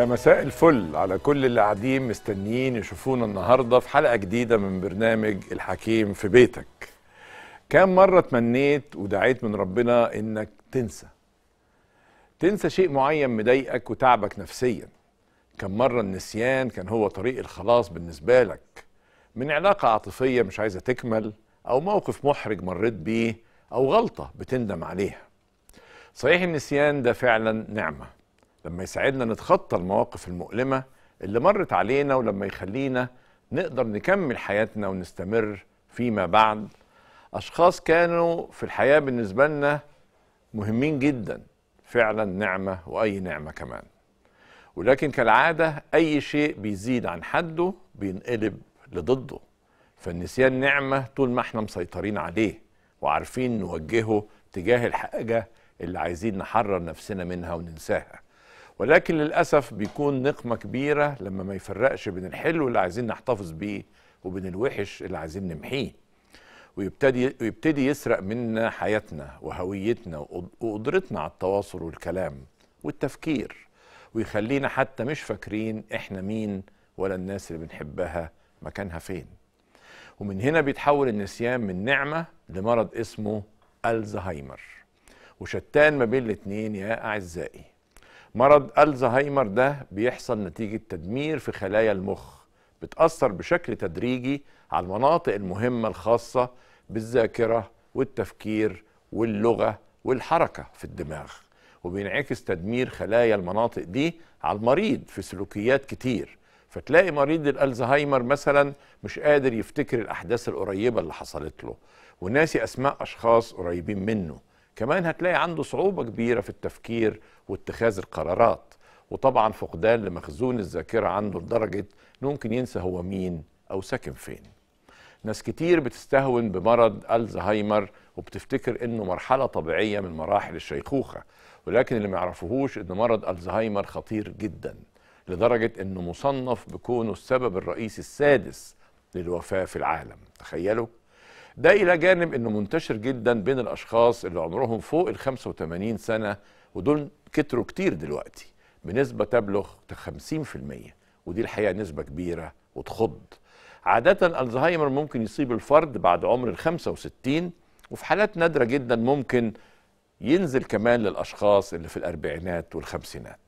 يا مساء الفل على كل اللي قاعدين مستنيين يشوفونا النهارده في حلقه جديده من برنامج الحكيم في بيتك. كام مره تمنيت ودعيت من ربنا انك تنسى. تنسى شيء معين مضايقك وتعبك نفسيا. كم مره النسيان كان هو طريق الخلاص بالنسبه لك. من علاقه عاطفيه مش عايزه تكمل او موقف محرج مريت بيه او غلطه بتندم عليها. صحيح النسيان ده فعلا نعمه. لما يساعدنا نتخطى المواقف المؤلمه اللي مرت علينا ولما يخلينا نقدر نكمل حياتنا ونستمر فيما بعد اشخاص كانوا في الحياه بالنسبه لنا مهمين جدا فعلا نعمه واي نعمه كمان ولكن كالعاده اي شيء بيزيد عن حده بينقلب لضده فالنسيان نعمه طول ما احنا مسيطرين عليه وعارفين نوجهه تجاه الحاجه اللي عايزين نحرر نفسنا منها وننساها ولكن للاسف بيكون نقمه كبيره لما ما يفرقش بين الحلو اللي عايزين نحتفظ بيه وبين الوحش اللي عايزين نمحيه ويبتدي ويبتدي يسرق منا حياتنا وهويتنا وقدرتنا على التواصل والكلام والتفكير ويخلينا حتى مش فاكرين احنا مين ولا الناس اللي بنحبها مكانها فين ومن هنا بيتحول النسيان من نعمه لمرض اسمه الزهايمر وشتان ما بين الاتنين يا اعزائي مرض الزهايمر ده بيحصل نتيجة تدمير في خلايا المخ بتأثر بشكل تدريجي على المناطق المهمة الخاصة بالذاكرة والتفكير واللغة والحركة في الدماغ وبينعكس تدمير خلايا المناطق دي على المريض في سلوكيات كتير فتلاقي مريض الألزهايمر مثلا مش قادر يفتكر الأحداث القريبة اللي حصلت له وناسي أسماء أشخاص قريبين منه كمان هتلاقي عنده صعوبة كبيرة في التفكير واتخاذ القرارات وطبعا فقدان لمخزون الذاكرة عنده لدرجة انه ممكن ينسى هو مين أو ساكن فين ناس كتير بتستهون بمرض الزهايمر وبتفتكر انه مرحله طبيعيه من مراحل الشيخوخه ولكن اللي ما يعرفوهوش ان مرض الزهايمر خطير جدا لدرجه انه مصنف بكونه السبب الرئيسي السادس للوفاه في العالم تخيلوا ده الى جانب انه منتشر جدا بين الاشخاص اللي عمرهم فوق ال 85 سنه ودول كتروا كتير دلوقتي بنسبه تبلغ 50% ودي الحقيقه نسبه كبيره وتخض عاده الزهايمر ممكن يصيب الفرد بعد عمر ال 65 وفي حالات نادره جدا ممكن ينزل كمان للاشخاص اللي في الاربعينات والخمسينات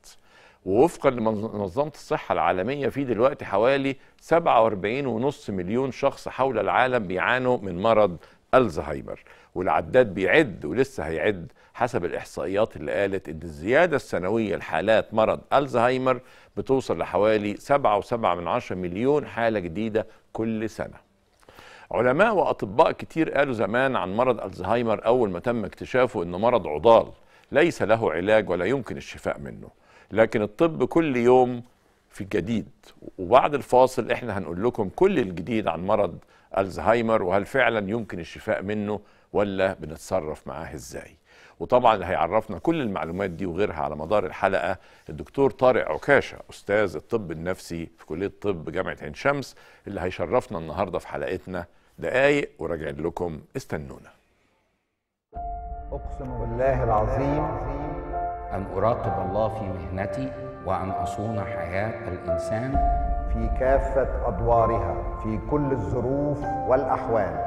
ووفقا لمنظمه الصحه العالميه في دلوقتي حوالي 47.5 مليون شخص حول العالم بيعانوا من مرض الزهايمر والعداد بيعد ولسه هيعد حسب الإحصائيات اللي قالت إن الزيادة السنوية لحالات مرض الزهايمر بتوصل لحوالي 7.7 مليون حالة جديدة كل سنة علماء وأطباء كتير قالوا زمان عن مرض الزهايمر أول ما تم اكتشافه إنه مرض عضال ليس له علاج ولا يمكن الشفاء منه لكن الطب كل يوم في جديد وبعد الفاصل احنا هنقول لكم كل الجديد عن مرض الزهايمر وهل فعلا يمكن الشفاء منه ولا بنتصرف معاه ازاي وطبعا اللي هيعرفنا كل المعلومات دي وغيرها على مدار الحلقه الدكتور طارق عكاشه استاذ الطب النفسي في كليه الطب جامعه عين شمس اللي هيشرفنا النهارده في حلقتنا دقايق وراجعين لكم استنونا اقسم بالله العظيم أن أراقب الله في مهنتي وأن أصون حياة الإنسان في كافة أدوارها في كل الظروف والأحوال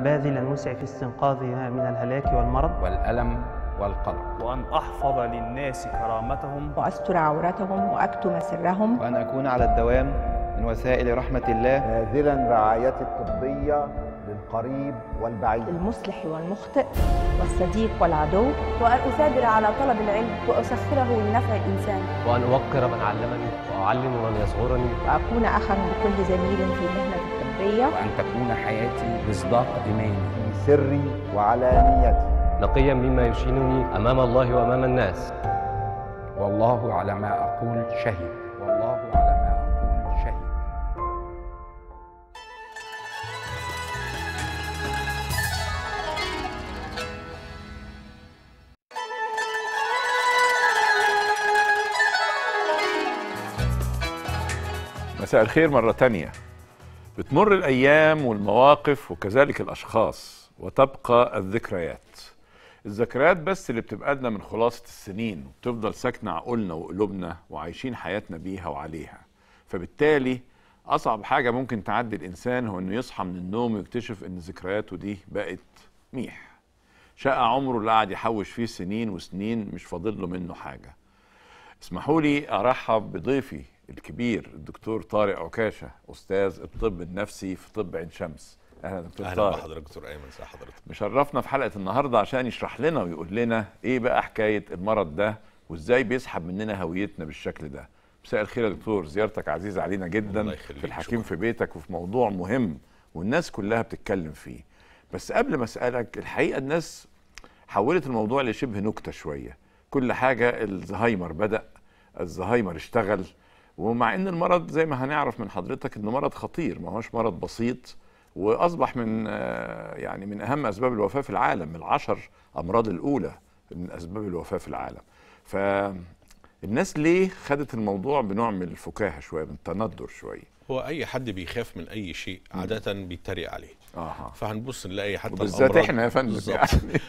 باذلا في استنقاذها من الهلاك والمرض والألم والقلق وأن أحفظ للناس كرامتهم وأستر عورتهم وأكتم سرهم وأن أكون على الدوام من وسائل رحمة الله باذلا رعايتي الطبية للقريب والبعيد المصلح والمخطئ والصديق والعدو وأن أثابر على طلب العلم وأسخره لنفع الإنسان وأن أوقر من علمني وأعلم من يصغرني وأكون أخا لكل زميل في مهنة التربية وأن تكون حياتي مصداق إيماني في سري وعلانيتي نقيا مما يشينني أمام الله وأمام الناس والله على ما أقول شهيد مساء الخير مرة تانية بتمر الأيام والمواقف وكذلك الأشخاص وتبقى الذكريات الذكريات بس اللي بتبقى لنا من خلاصة السنين وبتفضل ساكنة عقولنا وقلوبنا وعايشين حياتنا بيها وعليها فبالتالي أصعب حاجة ممكن تعدي الإنسان هو إنه يصحى من النوم ويكتشف إن ذكرياته دي بقت ميح شقى عمره اللي قعد يحوش فيه سنين وسنين مش فاضل له منه حاجة اسمحوا لي أرحب بضيفي الكبير الدكتور طارق عكاشه استاذ الطب النفسي في طب عين شمس اهلا دكتور اهلا طارق. بحضرتك دكتور ايمن ازي حضرتك مشرفنا في حلقه النهارده عشان يشرح لنا ويقول لنا ايه بقى حكايه المرض ده وازاي بيسحب مننا هويتنا بالشكل ده مساء الخير يا دكتور زيارتك عزيزه علينا جدا في الحكيم شكرا. في بيتك وفي موضوع مهم والناس كلها بتتكلم فيه بس قبل ما اسالك الحقيقه الناس حولت الموضوع لشبه نكته شويه كل حاجه الزهايمر بدا الزهايمر اشتغل ومع ان المرض زي ما هنعرف من حضرتك انه مرض خطير ما هوش مرض بسيط واصبح من آه، يعني من اهم اسباب الوفاه في العالم من العشر امراض الاولى من اسباب الوفاه في العالم فالناس ليه خدت الموضوع بنوع من الفكاهه شويه من التندر شويه هو اي حد بيخاف من اي شيء عاده بيتريق عليه اها فهنبص نلاقي حتى بالذات احنا يا فندم يعني.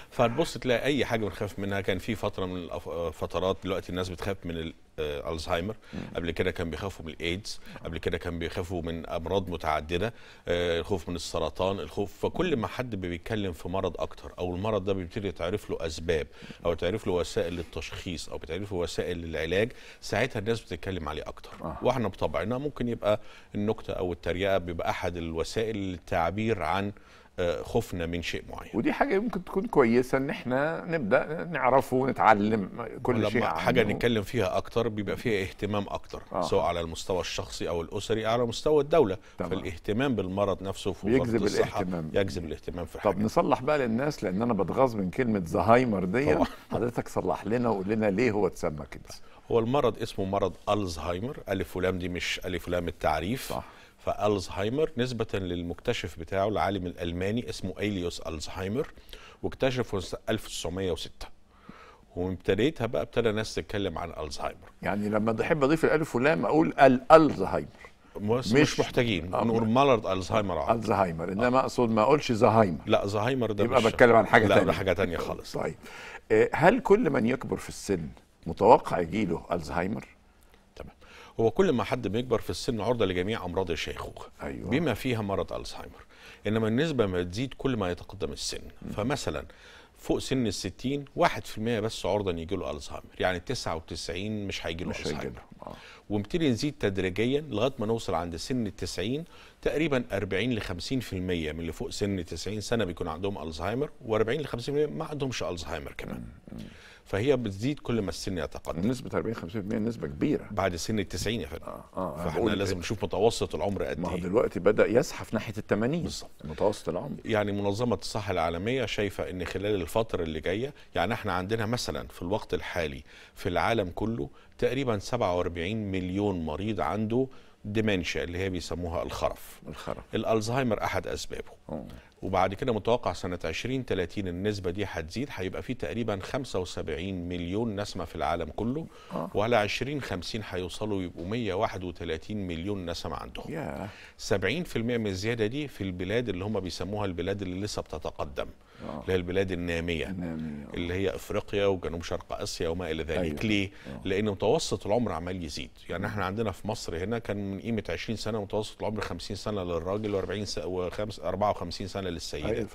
فهنبص تلاقي اي حاجه بنخاف منها كان في فتره من الفترات آه، دلوقتي الناس بتخاف من الزهايمر قبل كده كان بيخافوا من الايدز قبل كده كان بيخافوا من امراض متعدده آه، الخوف من السرطان الخوف فكل ما حد بيتكلم في مرض اكتر او المرض ده بيبتدي يتعرف له اسباب او تعرف له وسائل للتشخيص او بتعرف له وسائل للعلاج ساعتها الناس بتتكلم عليه اكتر آه. واحنا بطبعنا ممكن يبقى النكته او التريقه بيبقى احد الوسائل للتعبير عن خوفنا من شيء معين ودي حاجه ممكن تكون كويسه ان احنا نبدا نعرفه ونتعلم كل شيء عنه. حاجه نتكلم فيها اكتر بيبقى فيها اهتمام اكتر آه. سواء على المستوى الشخصي او الاسري على مستوى الدوله طبعا. فالاهتمام بالمرض نفسه في يجذب الصحة الاهتمام يجذب الاهتمام في الحاجة. طب نصلح بقى للناس لان انا بتغاظ من كلمه زهايمر دي حضرتك صلح لنا وقول لنا ليه هو اتسمى كده هو المرض اسمه مرض الزهايمر الف ولام دي مش الف ولام التعريف صح. فالزهايمر نسبه للمكتشف بتاعه العالم الالماني اسمه ايليوس الزهايمر واكتشفه 1906 وابتديتها بقى ابتدى الناس تتكلم عن الزهايمر يعني لما بحب اضيف الالف ولام اقول الالزهايمر مش, مش محتاجين آه، نقول مالرد الزهايمر عقل. الزهايمر آه. انما اقصد ما اقولش زهايمر لا زهايمر ده يبقى مش بتكلم عن حاجه ثانيه لا ده حاجه ثانيه خالص طيب آه، هل كل من يكبر في السن متوقع يجيله الزهايمر هو كل ما حد بيكبر في السن عرضه لجميع امراض الشيخوخه أيوة. بما فيها مرض الزهايمر انما النسبه ما تزيد كل ما يتقدم السن م. فمثلا فوق سن ال 60 1% بس عرضه ان يجي له الزهايمر يعني 99 مش هيجي له الزهايمر آه. نزيد تدريجيا لغايه ما نوصل عند سن ال 90 تقريبا 40 ل 50% من اللي فوق سن 90 سنه بيكون عندهم الزهايمر و40 ل 50% ما عندهمش الزهايمر كمان م. م. فهي بتزيد كل ما السن يتقدم نسبه 40 50% نسبه كبيره بعد سن ال 90 يا فندم اه اه, آه، فاحنا لازم إيه؟ نشوف متوسط العمر قد ايه ما هو إيه. دلوقتي بدا يزحف ناحيه ال 80 بالظبط متوسط العمر يعني منظمه الصحه العالميه شايفه ان خلال الفتره اللي جايه يعني احنا عندنا مثلا في الوقت الحالي في العالم كله تقريبا 47 مليون مريض عنده ديمنشيا اللي هي بيسموها الخرف الخرف الالزهايمر احد اسبابه أوه. وبعد كده متوقع سنة 2030 النسبة دي هتزيد هيبقى في تقريبا 75 مليون نسمة في العالم كله أوه. وعلى 2050 هيوصلوا يبقوا 131 مليون نسمة عندهم yeah. 70% من الزيادة دي في البلاد اللي هم بيسموها البلاد اللي لسه بتتقدم آه. اللي هي البلاد الناميه, النامية. آه. اللي هي افريقيا وجنوب شرق اسيا وما الى ذلك أيوة. ليه؟ أوه. لان متوسط العمر عمال يزيد يعني احنا عندنا في مصر هنا كان من قيمه 20 سنه متوسط العمر 50 سنه للراجل و40 سنه 54 سنه للسيده أيوة.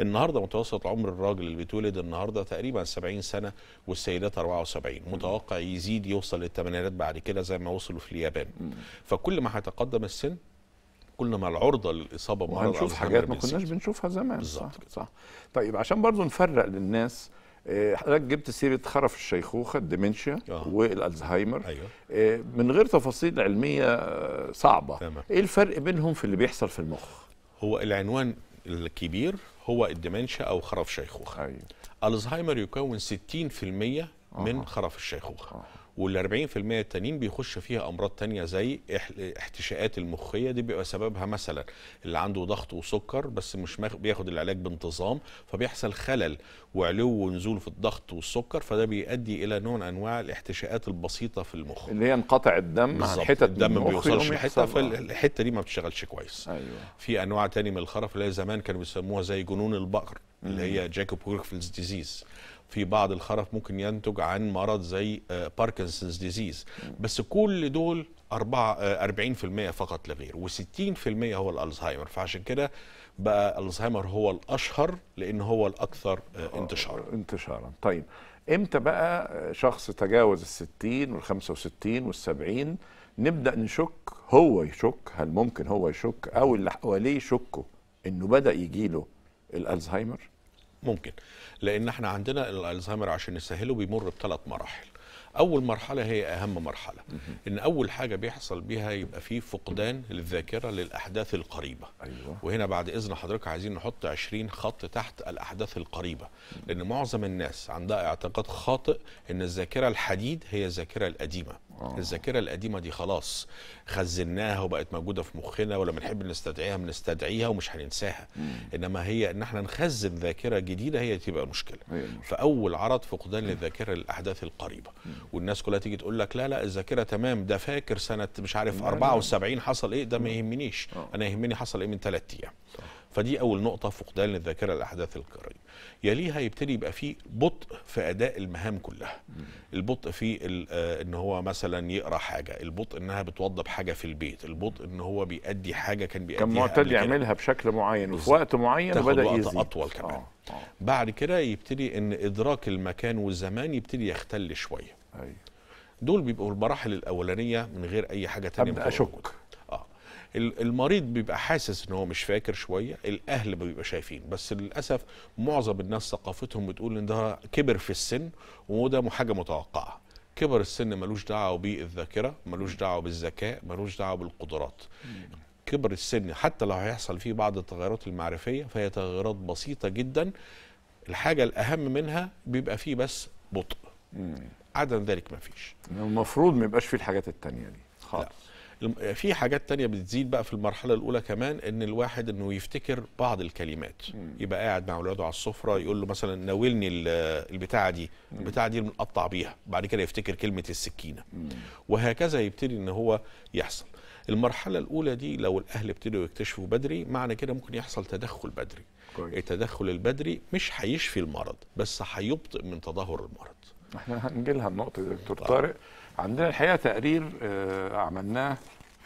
النهارده متوسط عمر الراجل اللي بيتولد النهارده تقريبا 70 سنه والسيدات 74 م. متوقع يزيد يوصل للثمانينات بعد كده زي ما وصلوا في اليابان م. فكل ما هيتقدم السن كل ما العرضه للاصابه بمرض هنشوف حاجات ما كناش بنشوفها زمان بالظبط صح, صح طيب عشان برضو نفرق للناس آه، حضرتك جبت سيره خرف الشيخوخه الديمنشيا آه. والالزهايمر أيوة. آه، من غير تفاصيل علميه آه، صعبه تمام. ايه الفرق بينهم في اللي بيحصل في المخ هو العنوان الكبير هو الديمنشيا او خرف شيخوخه أيوة. الزهايمر يكون 60% من آه. خرف الشيخوخه آه. وال 40% التانيين بيخش فيها امراض تانية زي احتشاءات المخيه دي بيبقى سببها مثلا اللي عنده ضغط وسكر بس مش بياخد العلاج بانتظام فبيحصل خلل وعلو ونزول في الضغط والسكر فده بيؤدي الى نوع من انواع الاحتشاءات البسيطه في المخ اللي هي انقطع الدم حتت الدم ما بيوصلش لحته فالحته دي ما بتشتغلش كويس ايوه في انواع تاني من الخرف اللي هي زمان كانوا بيسموها زي جنون البقر اللي هي جاكوب ويرفيلز ديزيز في بعض الخرف ممكن ينتج عن مرض زي باركنسونز آه، ديزيز بس كل دول 40% آه، فقط لا غير و60% هو الالزهايمر فعشان كده بقى الزهايمر هو الاشهر لان هو الاكثر آه، انتشارا انتشارا طيب امتى بقى شخص تجاوز ال 60 وال 65 وال 70 نبدا نشك هو يشك هل ممكن هو يشك او اللي حواليه يشكوا انه بدا يجيله الالزهايمر ممكن لان احنا عندنا الزهايمر عشان نسهله بيمر بثلاث مراحل اول مرحله هي اهم مرحله ان اول حاجه بيحصل بيها يبقى في فقدان للذاكره للاحداث القريبه أيوة. وهنا بعد اذن حضرتك عايزين نحط 20 خط تحت الاحداث القريبه لان معظم الناس عندها اعتقاد خاطئ ان الذاكره الحديد هي الذاكره القديمه آه. الذاكره القديمه دي خلاص خزناها وبقت موجوده في مخنا ولما نحب نستدعيها بنستدعيها ومش هننساها مم. انما هي ان احنا نخزن ذاكره جديده هي تبقى مشكله فاول عرض فقدان للذاكره للاحداث القريبه مم. والناس كلها تيجي تقول لك لا لا الذاكره تمام ده فاكر سنه مش عارف 74 حصل ايه ده ما يهمنيش آه. انا يهمني حصل ايه من ثلاث ايام فدي اول نقطه فقدان الذاكره الاحداث القاريه يليها يبتدي يبقى في بطء في اداء المهام كلها البطء في آه، ان هو مثلا يقرا حاجه البطء انها بتوضب حاجه في البيت البطء ان هو بيأدي حاجه كان بيأديها كان معتاد يعملها بشكل معين وفي وقت معين وبدا وقت يزيد اطول كمان آه،, آه. بعد كده يبتدي ان ادراك المكان والزمان يبتدي يختل شويه أي. أيوه. دول بيبقوا المراحل الاولانيه من غير اي حاجه تانية ابدا اشك المريض بيبقى حاسس ان هو مش فاكر شويه الاهل بيبقى شايفين بس للاسف معظم الناس ثقافتهم بتقول ان ده كبر في السن وده حاجه متوقعه كبر السن ملوش دعوه بالذاكره ملوش دعوه بالذكاء ملوش دعوه بالقدرات كبر السن حتى لو هيحصل فيه بعض التغيرات المعرفيه فهي تغيرات بسيطه جدا الحاجه الاهم منها بيبقى فيه بس بطء عدم ذلك مفيش المفروض ما يبقاش فيه الحاجات التانية دي خالص في حاجات تانية بتزيد بقى في المرحلة الأولى كمان إن الواحد إنه يفتكر بعض الكلمات مم. يبقى قاعد مع أولاده على السفرة يقول له مثلا ناولني البتاعة دي مم. البتاعة دي بنقطع بيها بعد كده يفتكر كلمة السكينة مم. وهكذا يبتدي إن هو يحصل المرحلة الأولى دي لو الأهل ابتدوا يكتشفوا بدري معنى كده ممكن يحصل تدخل بدري كوي. التدخل البدري مش هيشفي المرض بس هيبطئ من تدهور المرض احنا هنجي لها النقطة دكتور طيب. طارق عندنا الحقيقه تقرير آه، عملناه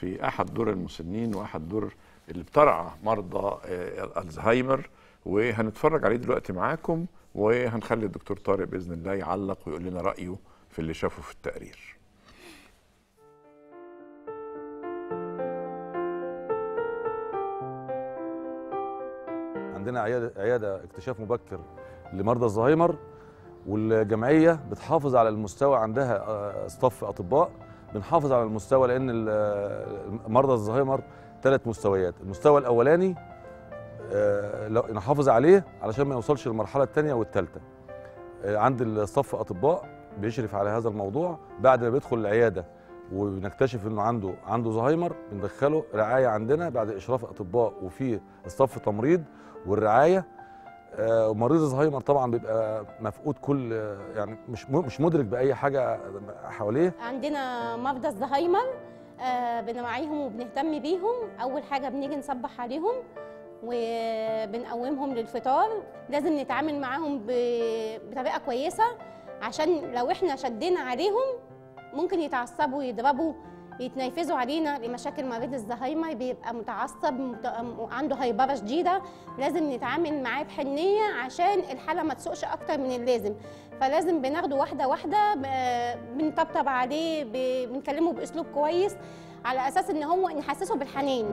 في احد دور المسنين واحد دور اللي بترعى مرضى آه، الزهايمر وهنتفرج عليه دلوقتي معاكم وهنخلي الدكتور طارق باذن الله يعلق ويقول لنا رايه في اللي شافه في التقرير عندنا عياده اكتشاف مبكر لمرضى الزهايمر والجمعيه بتحافظ على المستوى عندها اصطف آه، اطباء بنحافظ على المستوى لان آه، مرضى الزهايمر ثلاث مستويات المستوى الاولاني آه، نحافظ عليه علشان ما يوصلش للمرحله الثانيه والثالثه عند الصف اطباء بيشرف على هذا الموضوع بعد ما بيدخل العياده ونكتشف انه عنده عنده زهايمر بندخله رعايه عندنا بعد اشراف اطباء وفي الصف تمريض والرعايه آه، ومريض الزهايمر طبعا بيبقى مفقود كل يعني مش مش مدرك باي حاجه حواليه عندنا مرضى الزهايمر آه، بنوعيهم وبنهتم بيهم اول حاجه بنيجي نصبح عليهم وبنقومهم للفطار لازم نتعامل معاهم بطريقه كويسه عشان لو احنا شدينا عليهم ممكن يتعصبوا يضربوا بيتنفذوا علينا لمشاكل مريض الزهايمر بيبقى متعصب وعنده هيبره شديده لازم نتعامل معاه بحنيه عشان الحاله ما تسوقش اكتر من اللازم فلازم بناخده واحده واحده بنطبطب عليه بنكلمه باسلوب كويس على اساس ان هو نحسسه بالحنين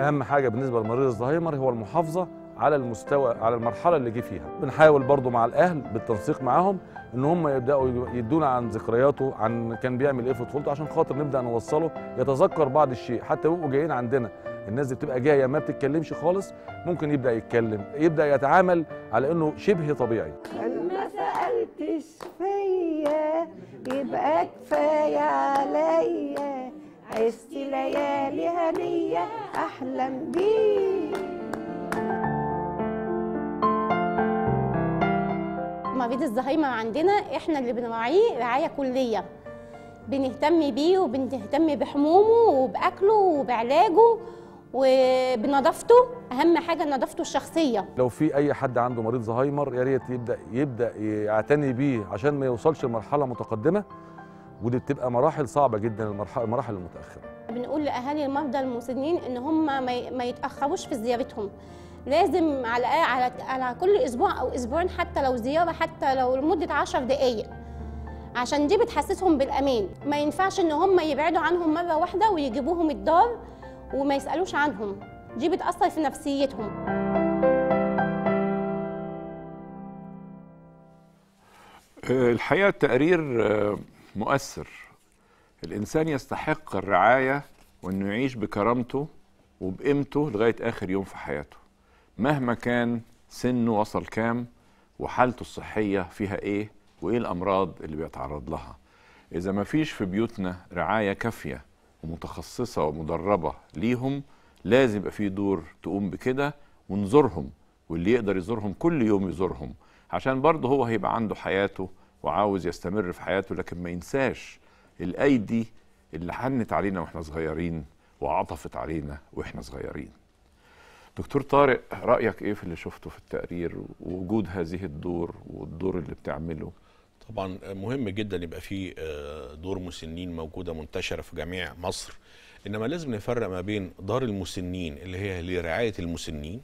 اهم حاجه بالنسبه لمريض الزهايمر هو المحافظه على المستوى على المرحله اللي جه فيها بنحاول برضو مع الاهل بالتنسيق معاهم ان هم يبداوا يدونا عن ذكرياته عن كان بيعمل ايه في طفولته عشان خاطر نبدا نوصله يتذكر بعض الشيء حتى يبقوا جايين عندنا الناس دي بتبقى جايه ما بتتكلمش خالص ممكن يبدا يتكلم يبدا يتعامل على انه شبه طبيعي ما سالتش فيا يبقى كفايه عليا عشت ليالي هنيه احلم بيه مريض الزهايمر عندنا احنا اللي بنراعيه رعايه كليه بنهتم بيه وبنهتم بحمومه وباكله وبعلاجه وبنظافته اهم حاجه نظافته الشخصيه لو في اي حد عنده مريض زهايمر يا ريت يبدا يبدا يعتني بيه عشان ما يوصلش لمرحله متقدمه ودي بتبقى مراحل صعبه جدا المراحل المتاخره بنقول لاهالي المرضى المسنين ان هم ما يتاخروش في زيارتهم لازم على إيه؟ على على كل اسبوع او اسبوعين حتى لو زياره حتى لو لمده 10 دقائق عشان دي بتحسسهم بالامان ما ينفعش ان هم يبعدوا عنهم مره واحده ويجيبوهم الدار وما يسالوش عنهم دي بتاثر في نفسيتهم آه، الحقيقه التقرير آه، مؤثر الانسان يستحق الرعايه وانه يعيش بكرامته وبقيمته لغايه اخر يوم في حياته مهما كان سنه وصل كام وحالته الصحية فيها إيه وإيه الأمراض اللي بيتعرض لها إذا ما فيش في بيوتنا رعاية كافية ومتخصصة ومدربة ليهم لازم يبقى في دور تقوم بكده ونزورهم واللي يقدر يزورهم كل يوم يزورهم عشان برضه هو هيبقى عنده حياته وعاوز يستمر في حياته لكن ما ينساش الأيدي اللي حنت علينا واحنا صغيرين وعطفت علينا واحنا صغيرين دكتور طارق رايك ايه في اللي شفته في التقرير ووجود هذه الدور والدور اللي بتعمله طبعا آه، مهم جدا يبقى في آه، دور مسنين موجوده منتشره في جميع مصر انما لازم نفرق ما بين دار المسنين اللي هي لرعايه المسنين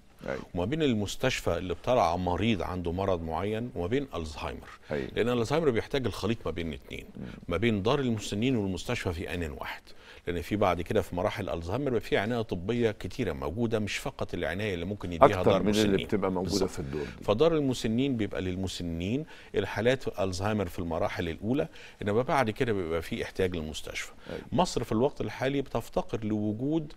وما بين المستشفى اللي بترعى مريض عنده مرض معين وما بين الزهايمر لان الزهايمر بيحتاج الخليط ما بين الاثنين ما بين دار المسنين والمستشفى في ان واحد لان في بعد كده في مراحل الزهايمر بيبقى في عنايه طبيه كتيره موجوده مش فقط العنايه اللي ممكن يديها أكتر دار من المسنين اللي بتبقى موجوده بالزبط. في الدور دي. فدار المسنين بيبقى للمسنين الحالات الزهايمر في المراحل الاولى انما بعد كده بيبقى في احتياج للمستشفى أيوة. مصر في الوقت الحالي بتفتقر لوجود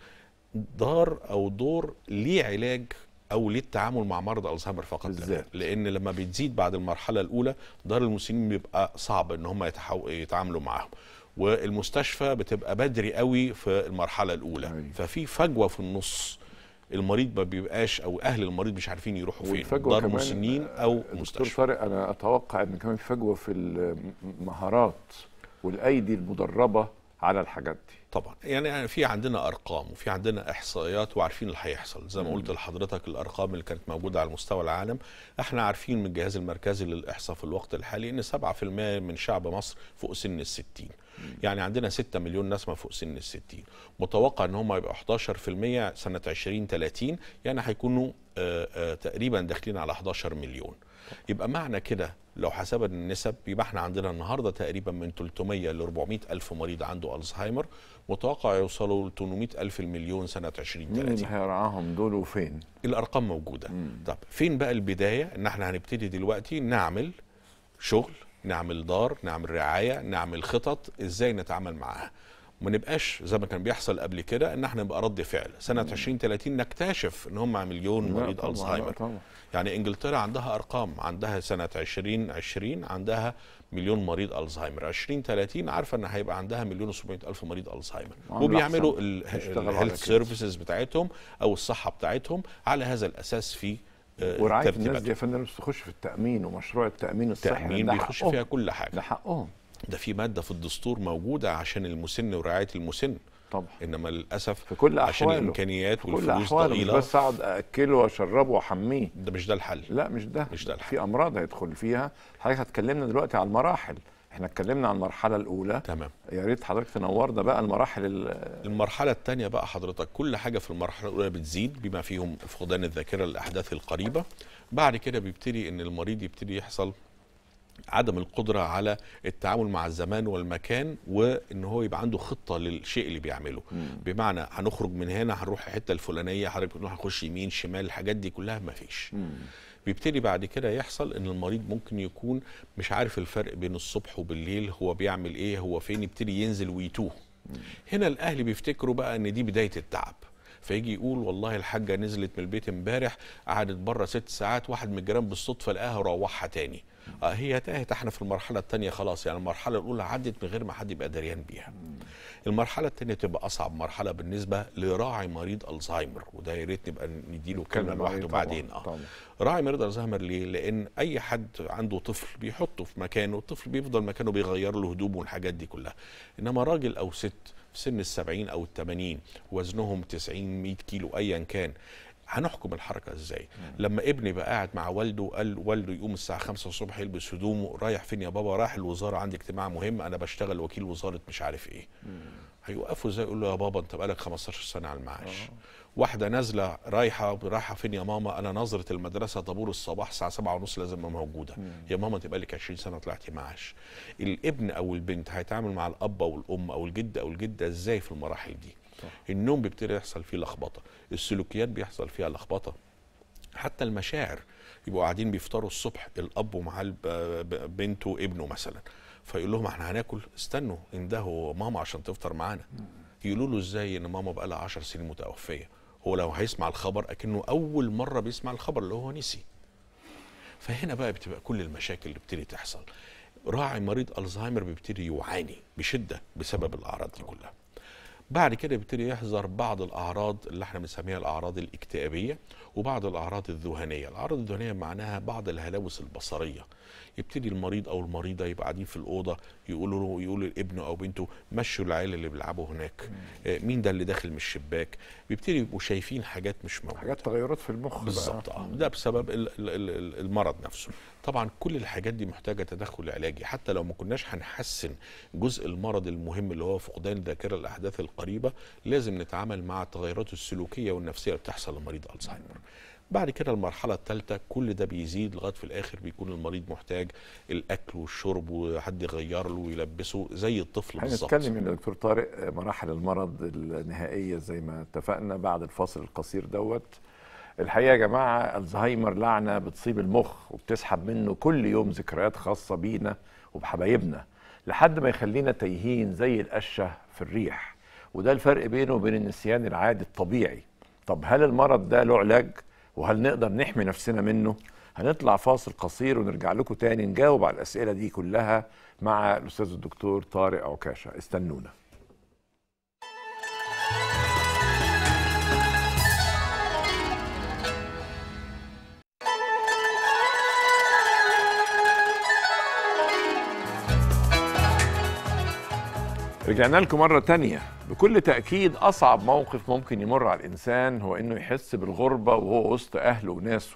دار او دور لعلاج او للتعامل مع مرض الزهايمر فقط بالذات. لان لما بتزيد بعد المرحله الاولى دار المسنين بيبقى صعب ان هم يتعاملوا معاهم والمستشفى بتبقى بدري قوي في المرحله الاولى أي. أيوة. ففي فجوه في النص المريض ما بيبقاش او اهل المريض مش عارفين يروحوا فين دار مسنين او آه، مستشفى دكتور طارق انا اتوقع ان كمان فجوه في المهارات والايدي المدربه على الحاجات دي طبعا يعني في عندنا ارقام وفي عندنا احصائيات وعارفين اللي هيحصل زي ما قلت لحضرتك الارقام اللي كانت موجوده على مستوى العالم احنا عارفين من الجهاز المركزي للاحصاء في الوقت الحالي ان 7% من شعب مصر فوق سن ال 60 يعني عندنا 6 مليون نسمه فوق سن ال 60 متوقع ان هم يبقوا 11% سنه 2030 يعني هيكونوا آه، آه، تقريبا داخلين على 11 مليون يبقى معنى كده لو حسبنا النسب يبقى احنا عندنا النهارده تقريبا من 300 ل 400 الف مريض عنده الزهايمر وتوقع يوصلوا ل 800 ألف المليون سنة 2030 مين هيرعاهم دول وفين؟ الأرقام موجودة مم. طب فين بقى البداية؟ إن احنا هنبتدي دلوقتي نعمل شغل نعمل دار نعمل رعاية نعمل خطط إزاي نتعامل معاها وما نبقاش زي ما كان بيحصل قبل كده ان احنا نبقى رد فعل سنه 2030 نكتشف ان هم مليون مريض الزهايمر يعني انجلترا عندها ارقام عندها سنه 2020 عندها مليون مريض الزهايمر 2030 عارفه ان هيبقى عندها مليون و700 الف مريض الزهايمر وبيعملوا الهيلث سيرفيسز بتاعتهم او الصحه بتاعتهم على هذا الاساس في آه، ورعايه الناس دي يا فندم تخش في التامين ومشروع التامين الصحي التامين بيخش فيها كل حاجه ده حقهم ده في ماده في الدستور موجوده عشان المسن ورعايه المسن طبعا انما للاسف في كل أحواله. عشان الامكانيات والفلوس ضئيله بس اقعد اكله واشربه واحميه ده مش ده الحل لا مش ده مش ده الحل في امراض هيدخل فيها حضرتك هتكلمنا دلوقتي على المراحل احنا اتكلمنا عن المرحله الاولى تمام يا ريت حضرتك تنورنا بقى المراحل المرحله الثانيه بقى حضرتك كل حاجه في المرحله الاولى بتزيد بما فيهم فقدان الذاكره للاحداث القريبه بعد كده بيبتدي ان المريض يبتدي يحصل عدم القدره على التعامل مع الزمان والمكان وان هو يبقى عنده خطه للشيء اللي بيعمله مم. بمعنى هنخرج من هنا هنروح الحته الفلانيه هنخش يمين شمال الحاجات دي كلها ما فيش بيبتدي بعد كده يحصل ان المريض ممكن يكون مش عارف الفرق بين الصبح وبالليل هو بيعمل ايه هو فين يبتدي ينزل ويتوه مم. هنا الاهل بيفتكروا بقى ان دي بدايه التعب فيجي يقول والله الحاجه نزلت من البيت امبارح قعدت بره ست ساعات واحد من الجيران بالصدفه لقاها روحها تاني آه، هي انتهت احنا في المرحله الثانيه خلاص يعني المرحله الاولى عدت من غير ما حد يبقى دريان بيها المرحله الثانيه تبقى اصعب مرحله بالنسبه لراعي مريض الزهايمر وده يا ريت نبقى نديله كلمه لوحده بعدين اه راعي مريض الزهايمر ليه لان اي حد عنده طفل بيحطه في مكانه الطفل بيفضل مكانه بيغير له هدومه والحاجات دي كلها انما راجل او ست في سن السبعين أو الثمانين وزنهم تسعين مئة كيلو أيا كان هنحكم الحركه ازاي لما ابني بقى قاعد مع والده قال والده يقوم الساعه خمسة الصبح يلبس هدومه رايح فين يا بابا رايح الوزاره عندي اجتماع مهم انا بشتغل وكيل وزاره مش عارف ايه هيوقفوا ازاي يقول له يا بابا انت بقالك 15 سنه على المعاش آه. واحده نازله رايحه رايحه فين يا ماما انا نظره المدرسه طابور الصباح الساعه سبعة ونص لازم ابقى موجوده مم. يا ماما انت لك 20 سنه طلعتي معاش الابن او البنت هيتعامل مع الاب او الام او الجد او الجده ازاي في المراحل دي النوم بيبتدي يحصل فيه لخبطه السلوكيات بيحصل فيها لخبطه حتى المشاعر يبقوا قاعدين بيفطروا الصبح الاب ومعاه بنته وابنه مثلا فيقول لهم احنا هناكل استنوا اندهوا ماما عشان تفطر معانا يقولوا له ازاي ان ماما بقى لها 10 سنين متوفيه هو لو هيسمع الخبر اكنه اول مره بيسمع الخبر اللي هو نسي فهنا بقى بتبقى كل المشاكل اللي بتبتدي تحصل راعي مريض الزهايمر بيبتدي يعاني بشده بسبب الاعراض دي كلها بعد كده يبتدي يحذر بعض الاعراض اللي احنا بنسميها الاعراض الاكتئابيه وبعض الاعراض الذهانيه الاعراض الذهانيه معناها بعض الهلاوس البصريه يبتدي المريض او المريضه يبقى قاعدين في الاوضه يقولوا له يقولوا لابنه او بنته مشوا العيال اللي بيلعبوا هناك آه، مين ده اللي داخل من الشباك بيبتدي يبقوا شايفين حاجات مش موجوده حاجات تغيرات في المخ بالظبط اه ده بسبب المرض نفسه طبعا كل الحاجات دي محتاجه تدخل علاجي حتى لو ما كناش هنحسن جزء المرض المهم اللي هو فقدان ذاكره الاحداث القريبه لازم نتعامل مع التغيرات السلوكيه والنفسيه اللي بتحصل لمريض الزهايمر بعد كده المرحله الثالثه كل ده بيزيد لغايه في الاخر بيكون المريض محتاج الاكل والشرب وحد يغير له ويلبسه زي الطفل بالظبط هنتكلم يا دكتور طارق مراحل المرض النهائيه زي ما اتفقنا بعد الفاصل القصير دوت الحقيقه يا جماعه الزهايمر لعنه بتصيب المخ وبتسحب منه كل يوم ذكريات خاصه بينا وبحبايبنا لحد ما يخلينا تايهين زي القشه في الريح وده الفرق بينه وبين النسيان العادي الطبيعي طب هل المرض ده له علاج وهل نقدر نحمي نفسنا منه هنطلع فاصل قصير ونرجع لكم تاني نجاوب على الأسئلة دي كلها مع الأستاذ الدكتور طارق عكاشة استنونا رجعنا لكم مرة تانية بكل تأكيد أصعب موقف ممكن يمر على الإنسان هو إنه يحس بالغربة وهو وسط أهله وناسه